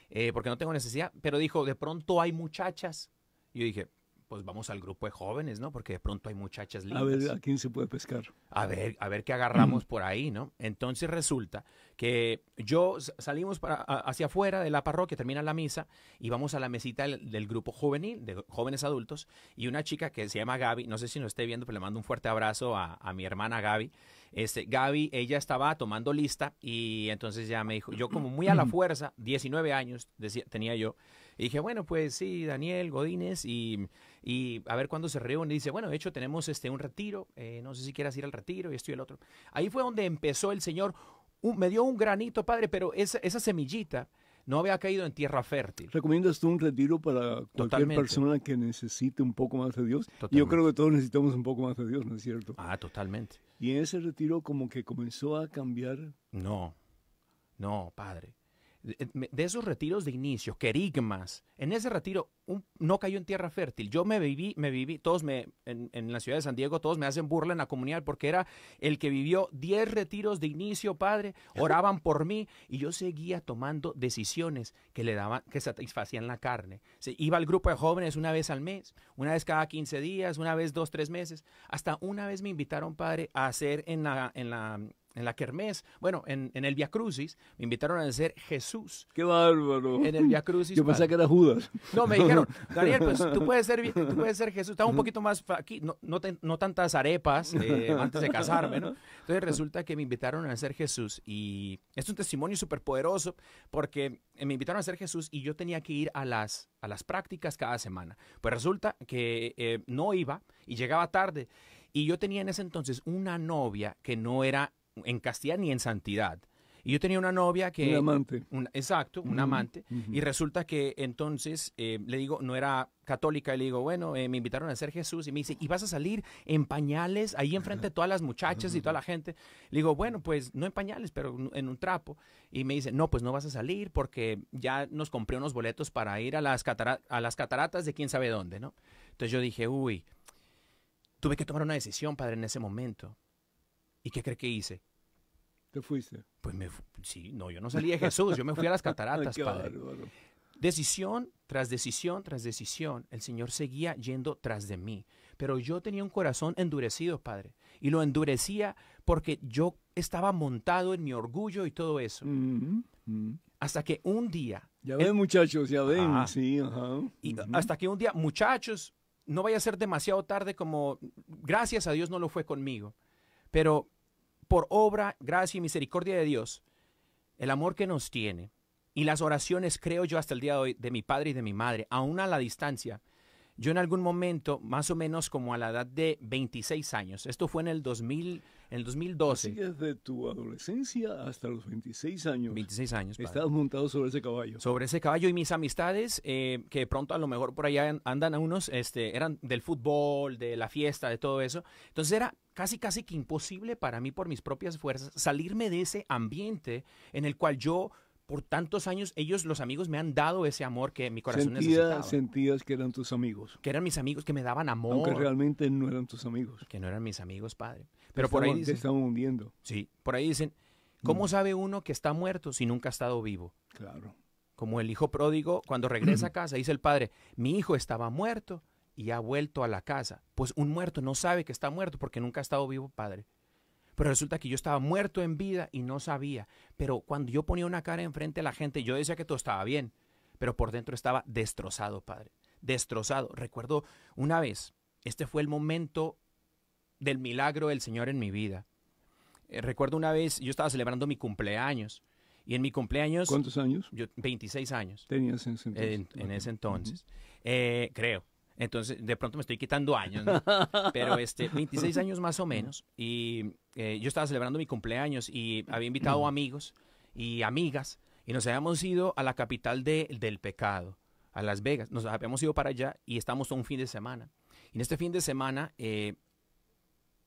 eh, porque no tengo necesidad, pero dijo, de pronto hay muchachas. Y yo dije, pues vamos al grupo de jóvenes, ¿no? Porque de pronto hay muchachas lindas. A ver a quién se puede pescar. A ver, a ver qué agarramos por ahí, ¿no? Entonces resulta que yo salimos para, hacia afuera de la parroquia, termina la misa y vamos a la mesita del, grupo juvenil, de jóvenes adultos, y una chica que se llama Gaby, no sé si nos esté viendo, pero le mando un fuerte abrazo a, mi hermana Gaby. Este, Gaby, ella estaba tomando lista y entonces ya me dijo, yo como muy a la fuerza, 19 años decía, tenía yo, y dije, bueno, pues sí, Daniel Godínez, y, a ver cuándo se reúne. Dice, bueno, de hecho tenemos este, un retiro, eh, no sé si quieras ir al retiro, y esto y el otro. Ahí fue donde empezó el Señor, me dio un granito, padre, pero esa, semillita no había caído en tierra fértil. ¿Recomiendas tú un retiro para cualquier persona que necesite un poco más de Dios? Yo creo que todos necesitamos un poco más de Dios, ¿no es cierto? Ah, totalmente. Y en ese retiro como que comenzó a cambiar. No, no, padre. Eh, de, esos retiros de inicio, querigmas, en ese retiro no cayó en tierra fértil. Yo me viví, me viví, todos me, en, la ciudad de San Diego, todos me hacen burla en la comunidad porque era el que vivió 10 retiros de inicio, padre, oraban por mí y yo seguía tomando decisiones que le daban, que satisfacían la carne. Se iba al grupo de jóvenes una vez al mes, una vez cada 15 días, una vez dos, tres meses. Hasta una vez me invitaron, padre, a hacer en la, en la en la Kermés, bueno, en, el Via Crucis, me invitaron a ser Jesús. ¡Qué bárbaro! En el Via Crucis. Yo pensé que era Judas. No, me dijeron, Daniel, pues tú puedes ser, tú puedes ser Jesús. Estaba un poquito más aquí, no, no, tantas arepas eh, antes de casarme, ¿no? Entonces resulta que me invitaron a ser Jesús y es un testimonio súper poderoso porque me invitaron a ser Jesús y yo tenía que ir a las, a las prácticas cada semana. Pues resulta que eh, no iba y llegaba tarde. Y yo tenía en ese entonces una novia que no era en castidad ni en santidad. Y yo tenía una novia que... Un amante. exacto, un amante. Y resulta que entonces eh, le digo, no era católica, y le digo, bueno, eh, me invitaron a ser Jesús. Y me dice, ¿y vas a salir en pañales ahí enfrente de todas las muchachas y toda la gente? Le digo, bueno, pues no en pañales, pero en un trapo. Y me dice, no, pues no vas a salir porque ya nos compré unos boletos para ir a las, a las cataratas de quién sabe dónde, ¿no? Entonces yo dije, uy, tuve que tomar una decisión, padre, en ese momento ¿Y qué cree que hice? ¿Te fuiste? Pues me sí, no, yo no salí de Jesús, yo me fui a las cataratas, padre. Decisión tras decisión tras decisión, el Señor seguía yendo tras de mí. Pero yo tenía un corazón endurecido, Padre. Y lo endurecía porque yo estaba montado en mi orgullo y todo eso. Hasta que un día... Ya ven, muchachos, ya ven. Ah. sí, hasta que un día, muchachos, no vaya a ser demasiado tarde como... Gracias a Dios no lo fue conmigo. Pero por obra, gracia y misericordia de Dios, el amor que nos tiene y las oraciones, creo yo, hasta el día de hoy, de mi padre y de mi madre, aún a la distancia, yo en algún momento, más o menos como a la edad de 26 años, esto fue en el, 2000, en el 2012. desde tu adolescencia hasta los 26 años. 26 años. Estabas montado sobre ese caballo. Sobre ese caballo y mis amistades, eh, que pronto a lo mejor por allá andan a unos, este, eran del fútbol, de la fiesta, de todo eso. Entonces era casi casi que imposible para mí por mis propias fuerzas salirme de ese ambiente en el cual yo por tantos años, ellos, los amigos, me han dado ese amor que mi corazón necesitaba. Sentías que eran tus amigos. Que eran mis amigos, que me daban amor. Aunque realmente no eran tus amigos. Que no eran mis amigos, padre. Pero por ahí dicen... hundiendo. Sí, por ahí dicen, ¿cómo mm. sabe uno que está muerto si nunca ha estado vivo? Claro. Como el hijo pródigo, cuando regresa a casa, dice el padre, mi hijo estaba muerto y ha vuelto a la casa. Pues un muerto no sabe que está muerto porque nunca ha estado vivo, padre. Pero resulta que yo estaba muerto en vida y no sabía. Pero cuando yo ponía una cara enfrente a la gente, yo decía que todo estaba bien, pero por dentro estaba destrozado, Padre. Destrozado. Recuerdo una vez, este fue el momento del milagro del Señor en mi vida. Eh, recuerdo una vez, yo estaba celebrando mi cumpleaños. Y en mi cumpleaños... ¿Cuántos años? Yo, 26 años. Tenía en ese entonces. En, ese entonces. Eh, creo. Entonces, de pronto me estoy quitando años, ¿no? pero este, 26 años más o menos. Y eh, yo estaba celebrando mi cumpleaños y había invitado mm. amigos y amigas y nos habíamos ido a la capital del pecado, a Las Vegas. Nos habíamos ido para allá y estamos un fin de semana. Y en este fin de semana eh,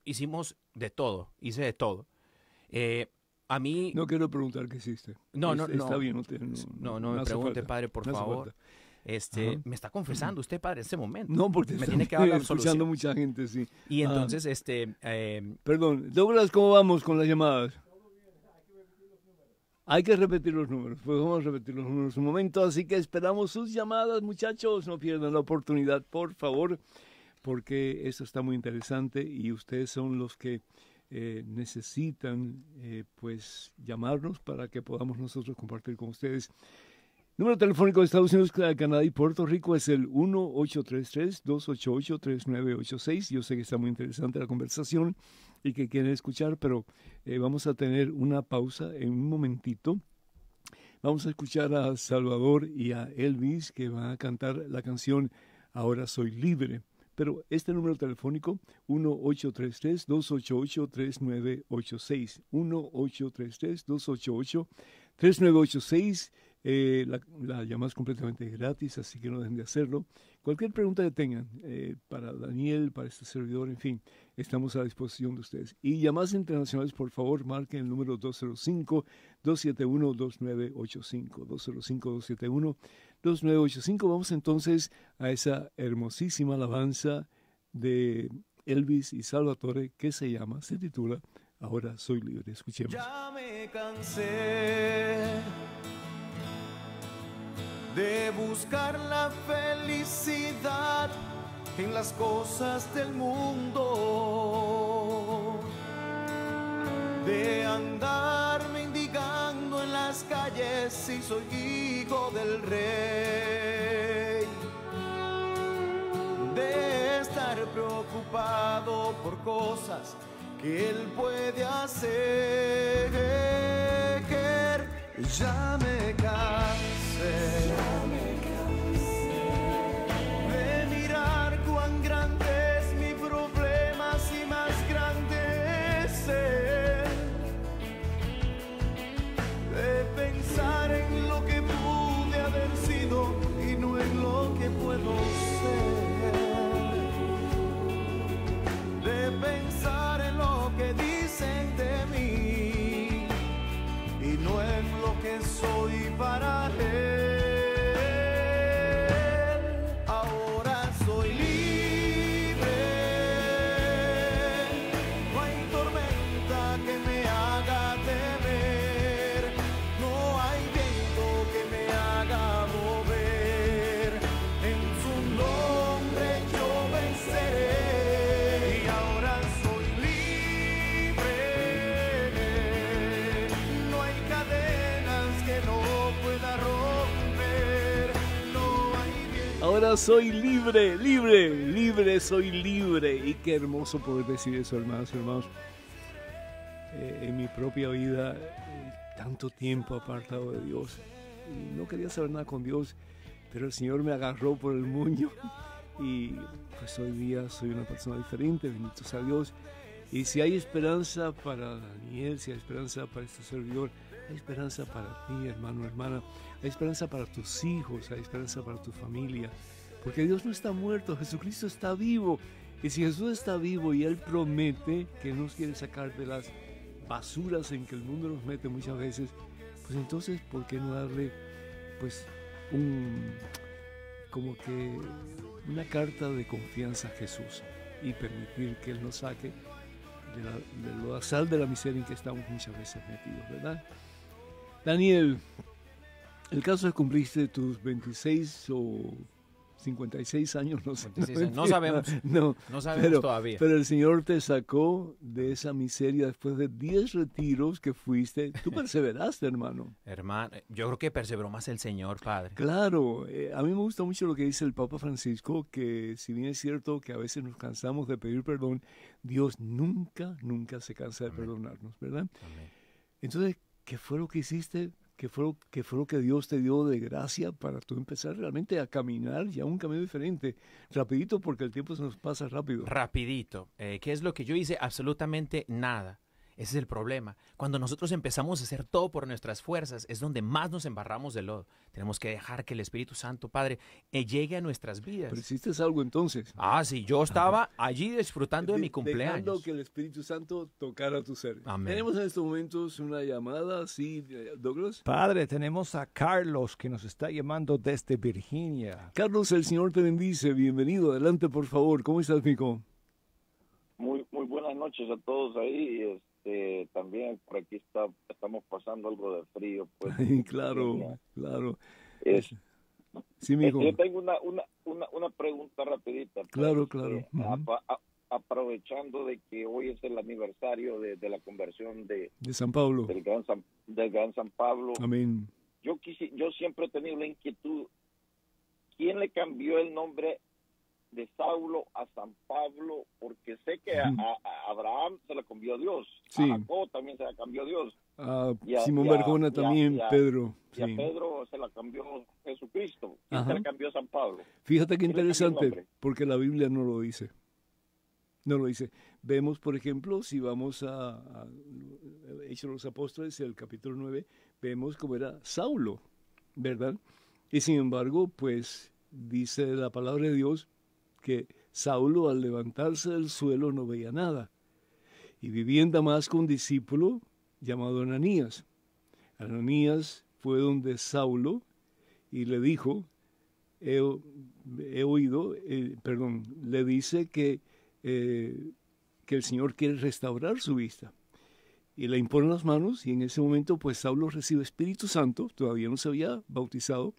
hicimos de todo, hice de todo. Eh, a mí... No quiero preguntar qué hiciste. No, no, Está no. bien, no, no, no, me pregunte, padre, por favor este, me está confesando usted, padre, en ese momento. No, porque me tiene que dar escuchando mucha gente, sí. Y entonces, este... Em, Perdón, Douglas, ¿cómo vamos con las llamadas? Hay que repetir los números, pues vamos a repetir los números un momento, así que esperamos sus llamadas, muchachos, no pierdan la oportunidad, por favor, porque esto está muy interesante y ustedes son los que eh, necesitan, eh, pues, llamarnos para que podamos nosotros compartir con ustedes Número telefónico de Estados Unidos, eh, Canadá y Puerto Rico es el 1-833-288-3986. Yo sé que está muy interesante la conversación y que quieren escuchar, pero eh, vamos a tener una pausa en un momentito. Vamos a escuchar a Salvador y a Elvis que van a cantar la canción Ahora Soy Libre. Pero este número telefónico, 1-833-288-3986. 1-833-288-3986. Eh, la, llamada es completamente gratis, así que no dejen de hacerlo. Cualquier pregunta que tengan eh, para Daniel, para este servidor, en fin, estamos a disposición de ustedes. Y llamadas internacionales, por favor, marquen el número 205-271-2985. 205-271-2985. Vamos entonces a esa hermosísima alabanza de Elvis y Salvatore que se llama, se titula Ahora soy libre. Escuchemos. Ya de buscar la felicidad en las cosas del mundo, de andar mendigando en las calles y soy hijo del rey, de estar preocupado por cosas que él puede hacer. Ya me cansé soy libre, libre, libre, soy libre. Y qué hermoso poder decir eso, hermanos y hermanos. Eh, en mi propia vida, eh, tanto tiempo apartado de Dios. no quería saber nada con Dios, pero el Señor me agarró por el muño Y pues hoy día soy una persona diferente, bendito sea Dios. Y si hay esperanza para Daniel, si hay esperanza para este servidor, hay esperanza para ti, hermano, hermana. Hay esperanza para tus hijos, hay esperanza para tu familia, porque Dios no está muerto, Jesucristo está vivo. Y si Jesús está vivo y Él promete que nos quiere sacar de las basuras en que el mundo nos mete muchas veces, pues entonces, ¿por qué no darle pues un, como que una carta de confianza a Jesús y permitir que Él nos saque de la, de de la miseria en que estamos muchas veces metidos, ¿verdad? Daniel, el caso es cumpliste tus 26 o 56 años, no, sabemos. No, sabemos todavía. Pero el Señor te sacó de esa miseria después de 10 retiros que fuiste. Tú perseveraste, hermano. Hermano, yo creo que perseveró más el Señor, Padre. Claro, eh, a mí me gusta mucho lo que dice el Papa Francisco, que si bien es cierto que a veces nos cansamos de pedir perdón, Dios nunca, nunca se cansa de perdonarnos, ¿verdad? Entonces, ¿qué fue lo que hiciste? ¿Qué fue, lo que Dios te dio de gracia para tú empezar realmente a caminar ya un camino diferente? Rapidito, porque el tiempo se nos pasa rápido. Rapidito. Eh, ¿Qué es lo que yo hice? Absolutamente nada. Ese es el problema. Cuando nosotros empezamos a hacer todo por nuestras fuerzas, es donde más nos embarramos de lodo. Tenemos que dejar que el Espíritu Santo, Padre, eh, llegue a nuestras vidas. Pero hiciste algo entonces. Ah, sí, yo estaba allí disfrutando de, mi cumpleaños. Dejando que el Espíritu Santo tocara tu ser. Amén. Tenemos en estos momentos una llamada, sí, Douglas. Padre, tenemos a Carlos que nos está llamando desde Virginia. Carlos, el Señor te bendice. Bienvenido. Adelante, por favor. ¿Cómo estás, Mico? Muy, muy buenas noches a todos ahí. Este, también por aquí está, estamos pasando algo de frío. Pues, claro, claro. sí, eh, Yo tengo una, una, una, pregunta rapidita. Pues, claro, claro. Eh, aprovechando de que hoy es el aniversario de, la conversión de, de, San Pablo. Del gran San, Pablo. Yo, quise, yo siempre he tenido la inquietud, ¿quién le cambió el nombre de Saulo a San Pablo, porque sé que a, Abraham se la cambió Dios, sí. a también se la cambió Dios. A, Dios. a Simón Barjona también, Pedro. Y sí. a Pedro se la cambió Jesucristo, y se la cambió San Pablo. Fíjate qué interesante, porque la Biblia no lo dice. No lo dice. Vemos, por ejemplo, si vamos a, Hechos los Apóstoles, el capítulo 9, vemos cómo era Saulo, ¿verdad? Y sin embargo, pues dice la palabra de Dios que Saulo al levantarse del suelo no veía nada. Y vivía en Damasco un discípulo llamado Ananías. Ananías fue donde Saulo y le dijo, he, oído, eh, perdón, le dice que, eh, que el Señor quiere restaurar su vista. Y le impone las manos y en ese momento pues Saulo recibe Espíritu Santo, todavía no se había bautizado,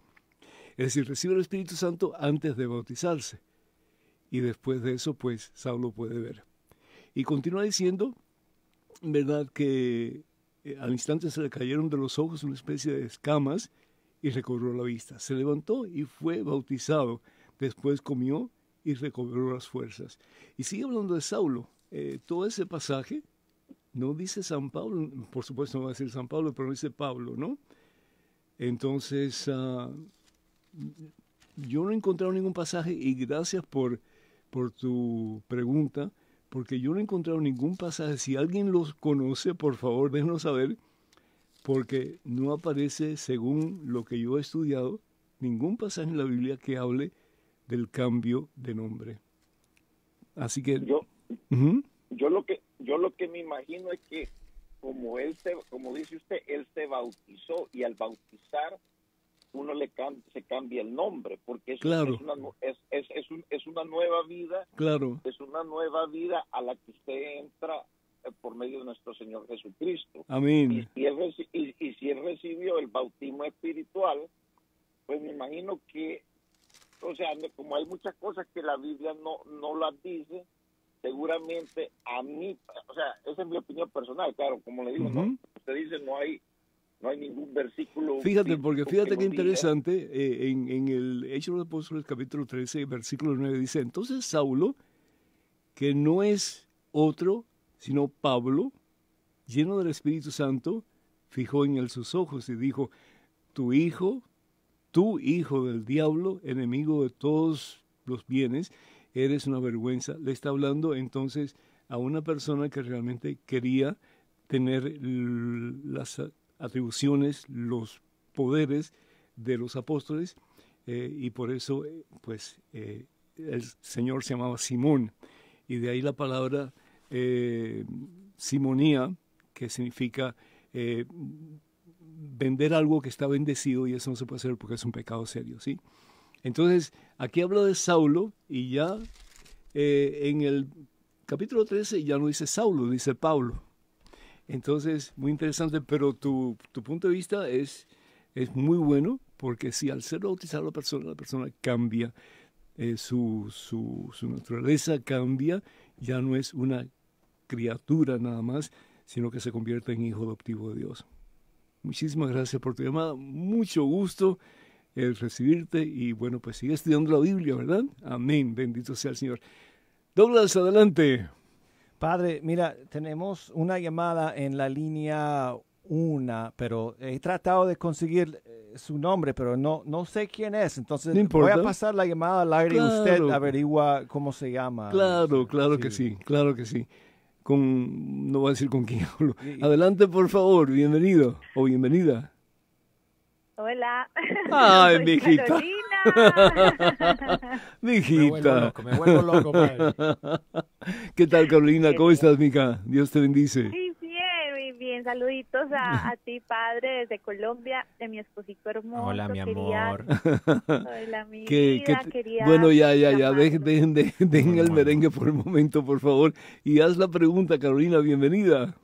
es decir, recibe el Espíritu Santo antes de bautizarse y después de eso, pues Saulo puede ver. Y continúa diciendo, ¿verdad? Que eh, al instante se le cayeron de los ojos una especie de escamas y recobró la vista. Se levantó y fue bautizado. Después comió y recobró las fuerzas. Y sigue hablando de Saulo. Eh, todo ese pasaje no dice San Pablo, por supuesto no va a decir San Pablo, pero no dice Pablo, ¿no? Entonces, ah, yo no he encontrado ningún pasaje y gracias por por tu pregunta, porque yo no he encontrado ningún pasaje. Si alguien los conoce, por favor, déjenos saber, porque no aparece, según lo que yo he estudiado, ningún pasaje en la Biblia que hable del cambio de nombre. Así que yo, yo lo que yo lo que me imagino es que como él se, como dice usted, él se bautizó y al bautizar uno le cambia, se cambia el nombre, porque es, es, una, es, es, una nueva vida, claro. es una nueva vida a la que usted entra eh, por medio de nuestro Señor Jesucristo. Amén. Y si él, y, si él recibió el bautismo espiritual, pues me imagino que, o sea, como hay muchas cosas que la Biblia no, no las dice, seguramente a mí, o sea, esa es mi opinión personal, claro, como le digo, ¿no? usted dice no hay no hay ningún versículo. Fíjate, porque fíjate qué interesante, eh, en, el Hecho de los Apóstoles capítulo 13, versículo 9 dice, entonces Saulo, que no es otro, sino Pablo, lleno del Espíritu Santo, fijó en él sus ojos y dijo, tu hijo, tu hijo del diablo, enemigo de todos los bienes, eres una vergüenza. Le está hablando entonces a una persona que realmente quería tener la atribuciones, los poderes de los apóstoles eh, y por eso pues eh, el Señor se llamaba Simón y de ahí la palabra eh, simonía que significa vender algo que está bendecido y eso no se puede hacer porque es un pecado serio, ¿sí? Entonces, aquí habla de Saulo y ya en el capítulo 13 ya no dice Saulo, dice Pablo. Entonces, muy interesante, pero tu, punto de vista es, es muy bueno porque si al ser bautizada la persona, la persona cambia, eh, su, su, naturaleza cambia, ya no es una criatura nada más, sino que se convierte en hijo adoptivo de Dios. Muchísimas gracias por tu llamada, mucho gusto el eh, recibirte y bueno, pues sigue estudiando la Biblia, ¿verdad? Amén, bendito sea el Señor. Douglas, adelante. Padre, mira, tenemos una llamada en la línea una, pero he tratado de conseguir eh, su nombre, pero no, no sé quién es. Entonces voy a pasar la llamada al aire y usted averigua cómo se llama. Claro, claro que sí, claro que sí. no voy a decir con quién hablo. Adelante, por favor, bienvenido o bienvenida. Hola. Ay, mijita. Mijita. Me vuelvo ¿Qué tal, Carolina? ¿Cómo estás, mija? Dios te bendice. bien, bien. Saluditos a, ti, padre, desde Colombia, de mi esposito hermoso. Hola, mi amor. Hola, mi vida, Bueno, ya, ya, ya. Dejen, el merengue por el momento, por favor. Y haz la pregunta, Carolina. Bienvenida.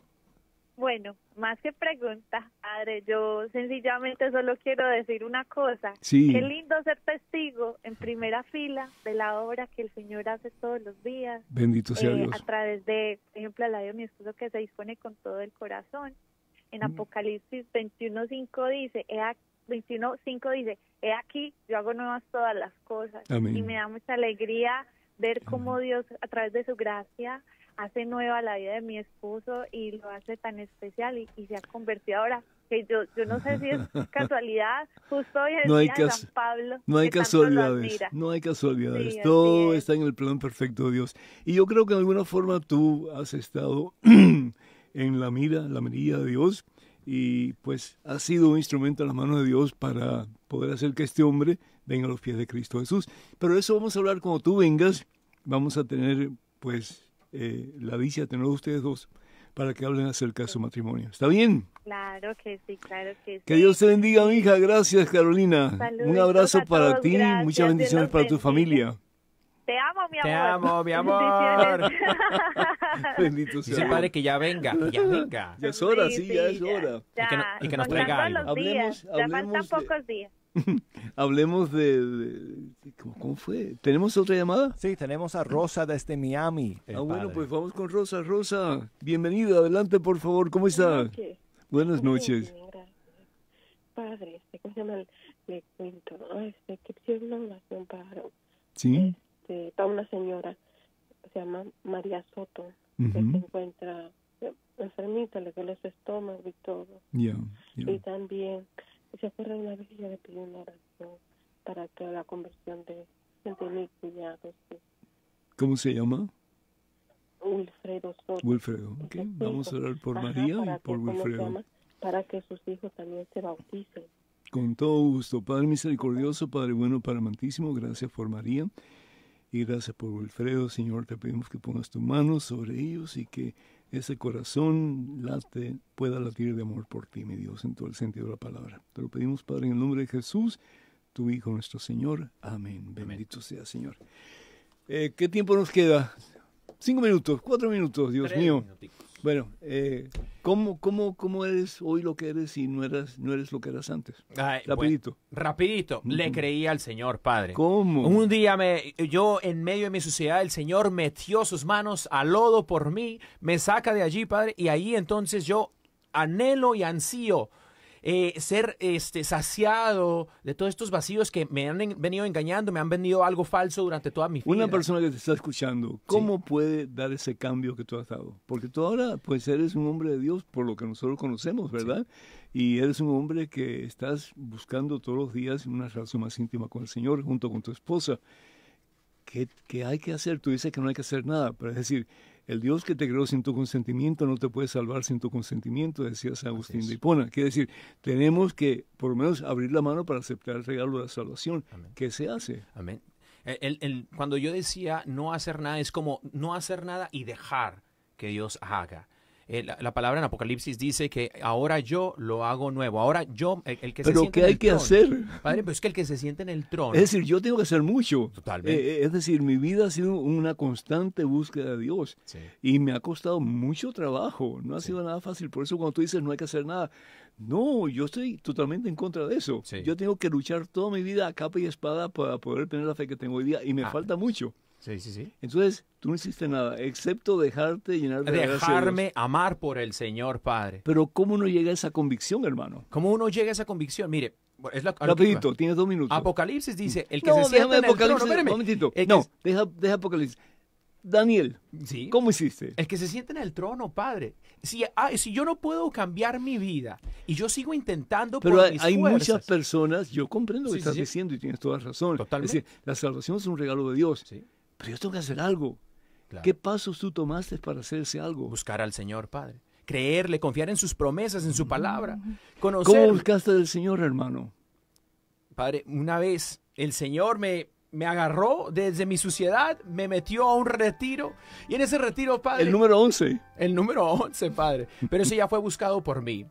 Bueno, más que pregunta, padre, yo sencillamente solo quiero decir una cosa. Sí. Qué lindo ser testigo en primera fila de la obra que el Señor hace todos los días. Bendito sea eh, Dios. A través de, por ejemplo, la de mi esposo que se dispone con todo el corazón. En mm. Apocalipsis 21.5 dice, he aquí dice, he aquí, yo hago nuevas todas las cosas. Y me da mucha alegría ver cómo Dios, a través de su gracia, hace nueva la vida de mi esposo y lo hace tan especial y, se ha convertido ahora. Que yo, yo no sé si es casualidad, justo hoy en día de San Pablo. No hay casualidades, no hay casualidades. Todo está en el plan perfecto de Dios. Y yo creo que de alguna forma tú has estado en la mira, la mirilla de Dios y pues has sido un instrumento a la mano de Dios para poder hacer que este hombre venga a los pies de Cristo Jesús. Pero eso vamos a hablar cuando tú vengas. Vamos a tener pues eh, la dicha tener ustedes dos para que hablen acerca de su matrimonio. ¿Está bien? Claro que sí, claro que sí. Que Dios te bendiga, mi hija. Gracias, Carolina. Un abrazo para ti, muchas bendiciones para tu familia. Te amo, mi amor. Te amo, mi amor. Bendito sea. Dice padre que ya venga, ya venga. Ya es hora, sí, ya es hora. Ya, y que, nos traiga ya faltan pocos días. Hablemos de, ¿cómo, fue? ¿Tenemos otra llamada? Sí, tenemos a Rosa desde Miami. Ah, bueno, pues vamos con Rosa. Rosa, bienvenida, adelante por favor, ¿cómo está? Buenas noches. padre, este, ¿cómo se llama? Le cuento, este, que una oración ¿Sí? Está una señora, se llama María Soto, que se encuentra enfermita, le duele su estómago y todo. Ya. Y también se una vez y yo le una oración para que la conversión de, de mi cuñado. ¿Cómo se llama? Wilfredo Soto. Wilfredo, ok. Vamos a orar por María y por Wilfredo. para que sus hijos también se bauticen. Con todo gusto, Padre misericordioso, Padre bueno, Padre amantísimo, gracias por María y gracias por Wilfredo. Señor, te pedimos que pongas tu mano sobre ellos y que ese corazón late, pueda latir de amor por ti, mi Dios, en todo el sentido de la palabra. Te lo pedimos, Padre, en el nombre de Jesús, tu Hijo nuestro Señor. Amén. Bendito sea, Señor. Eh, ¿Qué tiempo nos queda? Cinco minutos, cuatro minutos, Dios mío. Bueno, eh, ¿cómo, cómo, cómo eres hoy lo que eres y no eras, no eres lo que eras antes? rapidito. rapidito, le creí al Señor, Padre. ¿Cómo? Un día me, yo en medio de mi sociedad, el Señor metió sus manos al lodo por mí, me saca de allí, Padre, y ahí entonces yo anhelo y ansío eh, ser este, saciado de todos estos vacíos que me han venido engañando, me han vendido algo falso durante toda mi vida. Una persona que te está escuchando, ¿cómo puede dar ese cambio que tú has dado? Porque tú ahora, pues, eres un hombre de Dios, por lo que nosotros conocemos, ¿verdad? Y eres un hombre que estás buscando todos los días una relación más íntima con el Señor, junto con tu esposa. ¿Qué, qué hay que hacer? Tú dices que no hay que hacer nada, pero es decir, el Dios que te creó sin tu consentimiento no te puede salvar sin tu consentimiento, decía San Agustín de Hipona. Quiere decir, tenemos que por lo menos abrir la mano para aceptar el regalo de la salvación. Amén. ¿Qué se hace? Amén. cuando yo decía no hacer nada, es como no hacer nada y dejar que Dios haga. Eh, la, palabra en Apocalipsis dice que ahora yo lo hago nuevo, ahora yo, el, que se siente en el hay que hacer? Padre, pero es que el que se siente en el trono. Es decir, yo tengo que hacer mucho. Totalmente. Eh, eh, es decir, mi vida ha sido una constante búsqueda de Dios y me ha costado mucho trabajo, no ha sido nada fácil. Por eso cuando tú dices no hay que hacer nada, no, yo estoy totalmente en contra de eso. Yo tengo que luchar toda mi vida a capa y espada para poder tener la fe que tengo hoy día y me ah. falta mucho. Entonces, tú no hiciste nada, excepto dejarte llenar de Dejarme amar por el Señor Padre. Pero ¿cómo uno llega a esa convicción, hermano? ¿Cómo uno llega a esa convicción? Mire, es la, Rapidito, tienes dos minutos. Apocalipsis dice, el que se sienta en el trono, no, deja, Apocalipsis. Daniel, ¿cómo hiciste? El que se siente en el trono, padre. Si, si yo no puedo cambiar mi vida y yo sigo intentando, pero hay, muchas personas, yo comprendo lo que estás diciendo y tienes toda razón. Es decir, la salvación es un regalo de Dios. Sí. Pero yo tengo que hacer algo. ¿Qué pasos tú tomaste para hacerse algo? Buscar al Señor, Padre. Creerle, confiar en sus promesas, en su mm. palabra. Conocer. ¿Cómo buscaste del Señor, hermano? Padre, una vez el Señor me me agarró desde mi suciedad, me metió a un retiro. Y en ese retiro, padre. El número 11. El número 11, padre. Pero ese ya fue buscado por mí.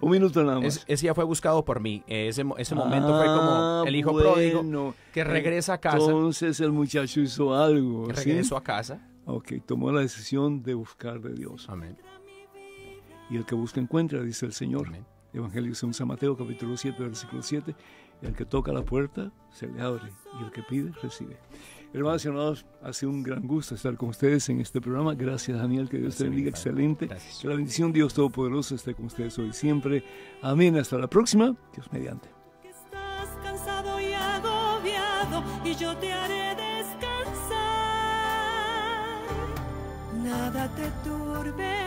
Un minuto nada más. ese ya fue buscado por mí. Ese, ese momento fue ah, como el hijo pródigo que regresa a casa. Entonces el muchacho hizo algo. Regresó a casa. Ok, tomó la decisión de buscar de Dios. Amén. Y el que busca encuentra, dice el Señor. Evangelio según San Mateo, capítulo 7, versículo 7. El que toca la puerta se le abre y el que pide recibe. Hermanos y hermanos, ha sido un gran gusto estar con ustedes en este programa. Gracias, Daniel, que Dios te bendiga. Excelente. Que la bendición Dios Todopoderoso esté con ustedes hoy y siempre. Amén. Hasta la próxima. Dios mediante. Estás y agobiado y yo te haré descansar. Nada te turbe.